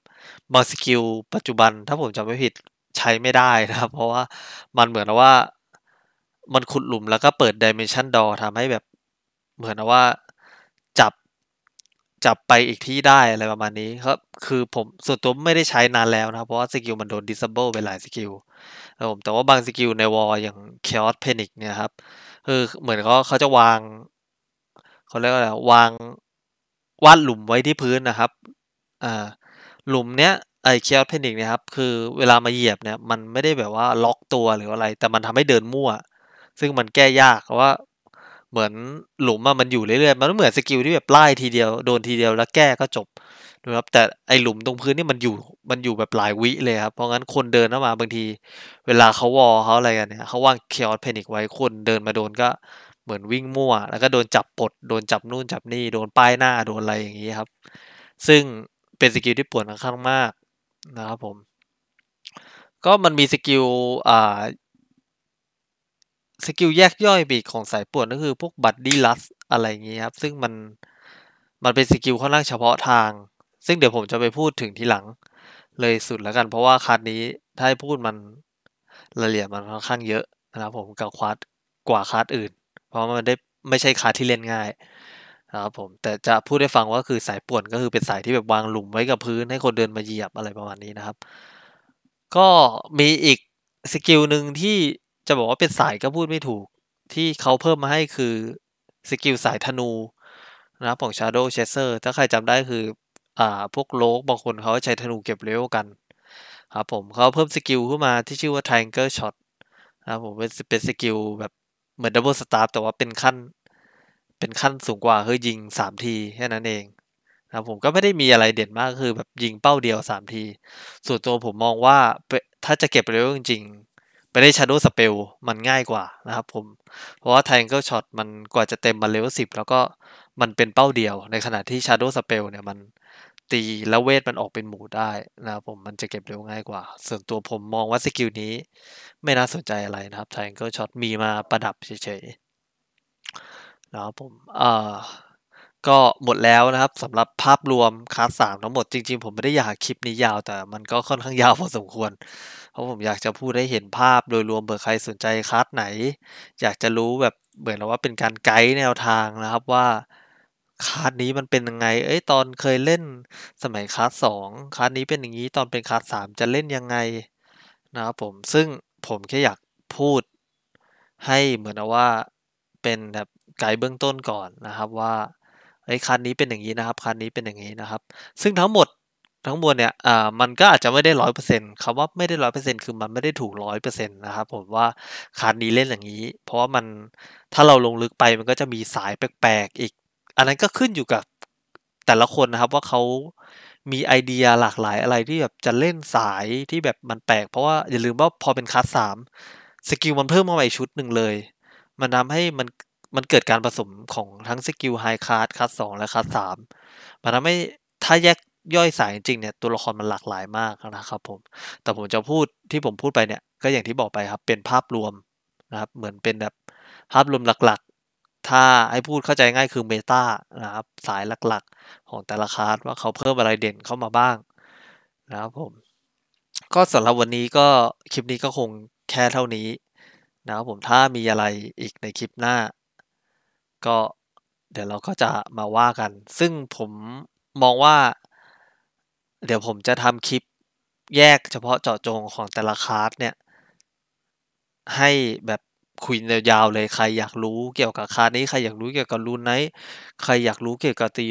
บางสกิลปัจจุบัน ถ้าผมจำไม่ผิดใช้ไม่ได้นะครับ เพราะว่ามันเหมือนว่า มันขุดหลุมแล้วก็เปิดดิเมนชันดอทำให้แบบ เหมือนว่าจับไปอีกที่ได้อะไรประมาณนี้ครับคือผมส่วนตัวไม่ได้ใช้นานแล้วนะครับเพราะว่าสกิลมันโดนดิสเบิลไปหลายสกิลครับผมแต่ว่าบางสกิลในวอลอย่าง chaos panic เนี่ยครับ คือเหมือนเขาเขาจะวางเขาเรียกว่าอะไรวางวาดหลุมไว้ที่พื้นนะครับอ่าหลุมเนี้ยไอเคียร์เพนิกเนี่ยครับ คือเวลามาเหยียบเนี่ยมันไม่ได้แบบว่าล็อกตัวหรืออะไร แต่มันทำให้เดินมั่วซึ่งมันแก้ยากเพราะว่าเหมือนหลุมอะมันอยู่เรื่อยๆ มันเหมือนสกิลที่แบบไล่ทีเดียวโดนทีเดียวแล้วแก้ก็จบนะครับแต่ไอหลุมตรงพื้นนี่มันอยู่มันอยู่แบบหลายวิเลยครับเพราะงั้นคนเดินเข้ามาบางทีเวลาเขาวอลเขาอะไรกันเนี่ยเขาวางเคียร์เพนิกไว้คนเดินมาโดนก็เหมือนวิ่งมั่ว แล้วก็โดนจับปดโดนจับนู่นจับนี่โดนป้ายหน้าโดนอะไรอย่างนี้ครับ ซึ่งเป็นสกิลที่ปวดค่อนข้างมากนะครับผมก็มันมีสกิลอ่าสกิลแยกย่อยบีกของสายป่วนก็คือพวกบัตดี้ลัสอะไรอย่างงี้ยครับ ซึ่งมันมันเป็นสกิลค่อนข้างเฉพาะทาง ซึ่งเดี๋ยวผมจะไปพูดถึงทีหลังเลยสุดแล้วกันเพราะว่าคัดนี้ถ้าให้พูดมันละเอียดมันค่อนข้างเยอะนะครับผมกับคัดกว่าคัดอื่น เพราะมันได้ไม่ใช่คัดที่เล่นง่ายนะครับผมแต่จะพูดให้ฟังว่าคือสายป่วนก็คือเป็นสายที่แบบวางหลุมไว้กับพื้นให้คนเดินมาเหยียบอะไรประมาณนี้นะครับ ก็มีอีกสกิลหนึ่งที่จะบอกว่าเป็นสายก็พูดไม่ถูก ที่เขาเพิ่มมาให้คือ สกิลสายธนูนะของ Shadow Chaser ถ้าใครจำได้คืออ่าพวกโลกบางคนเขาใช้ธนูเก็บเลเวลกันครับผมเขาเพิ่มสกิลขึ้นมาที่ชื่อว่า t r i a n g e r Shot นะครับผมเป็นเป็นสกิลแบบเหมือนดับเบิลสตาร์แต่ว่าเป็นขั้น เป็นขั้นสูงกว่าคือยิง3ทีแค่นั้นเองนะผมก็ไม่ได้มีอะไรเด่นมากคือแบบยิงเป้าเดียว3ทีส่วนตัวผมมองว่าถ้าจะเก็บเลเวลจริงไปได้ช Shadow Spell มันง่ายกว่านะครับผม เพราะว่า Triangle Shot มันกว่าจะเต็มมาเลเวล10 แล้วก็มันเป็นเป้าเดียว ในขณะที่ Shadow Spell เนี่ยมันตีแล้วเวทมันออกเป็นหมู่ได้นะครับผมมันจะเก็บเร็วง่ายกว่า ส่วนตัวผมมองว่าสกิลนี้ไม่น่าสนใจอะไรนะครับ Triangle Shot มีมาประดับเฉยๆนะครับผมอ่าก็หมดแล้วนะครับสำหรับภาพรวมคลาสสามทั้งหมดจริงๆ ผมไม่ได้อยากคลิปนี้ยาว แต่มันก็ค่อนข้างยาวพอสมควร เพราะผมอยากจะพูดให้เห็นภาพ โดยรวมเผื่อใครสนใจคลาสไหน อยากจะรู้แบบ เหมือนว่าเป็นการไกด์แนวทางนะครับว่าคลาสนี้มันเป็นยังไง เอ้ยตอนเคยเล่นสมัยคลาสสองคลาสนี้เป็นอย่างนี้ตอนเป็นคลาสสามจะเล่นยังไงนะครับ ผมซึ่งผมแค่อยากพูดให้เหมือนว่าเป็นแบบไกด์เบื้องต้นก่อนนะครับว่าไอ้คันนี้เป็นอย่างนี้นะครับคันนี้เป็นอย่างนี้นะครับ ซึ่งทั้งหมดทั้งมวลเนี่ยอ่ามันก็อาจจะไม่ได้ร้อยเปอร์เซ็นต์คำว่าไม่ได้ร้อยเปอร์เซ็นต์คือมันไม่ได้ถูกร้อยเปอร์เซ็นต์นะครับผมว่าคันนี้เล่นอย่างนี้ เพราะว่ามันถ้าเราลงลึกไป มันก็จะมีสายแปลกๆอีก อันนั้นก็ขึ้นอยู่กับแต่ละคนนะครับ ว่าเขามีไอเดียหลากหลายอะไรที่แบบจะเล่นสายที่แบบมันแปลกเพราะว่าอย่าลืมว่าพอเป็นคัสสามสกิลมันเพิ่มมาใหม่ชุดหนึ่งเลย มันทาให้มันมันเกิดการผสมของทั้งสกิลไฮคาร์ดคาร์ดสองและคาร์ดสามมันทำให้ถ้าแยกย่อยสายจริงเนี่ย ตัวละครมันหลากหลายมากนะครับผมแต่ผมจะพูดที่ผมพูดไปเนี่ยก็อย่างที่บอกไปครับเป็นภาพรวมนะครับเหมือนเป็นแบบภาพรวมหลักๆ ถ้าให้พูดเข้าใจง่ายคือเมตานะครับสายหลักๆของแต่ละคาร์ดว่าเขาเพิ่มอะไรเด่นเข้ามาบ้างนะครับผมก็สำหรับวันนี้ก็คลิปนี้ก็คงแค่เท่านี้นะครับผมถ้ามีอะไรอีกในคลิปหน้าก็เดี๋ยวเราก็จะมาว่ากัน ซึ่งผมมองว่าเดี๋ยวผมจะทำคลิปแยกเฉพาะเจาะจงของแต่ละคร์สเนี่ยให้แบบคุยยาวๆเลย ใครอยากรู้เกี่ยวกับคราดนี้ใครอยากรู้เกี่ยวกับรูนไนท์ใครอยากรู้เกี่ยวกับตี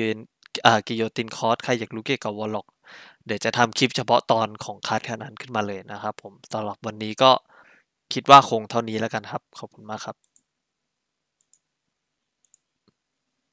อ่ากิโยตินคอร์สใครอยากรู้เกี่ยวกับวอลล็อกเดี๋ยวจะทำคลิปเฉพาะตอนของคร์สแค่นั้นขึ้นมาเลยนะครับผมสำหรับวันนี้ก็คิดว่าคงเท่านี้แล้วกันครับ ขอบคุณมากครับ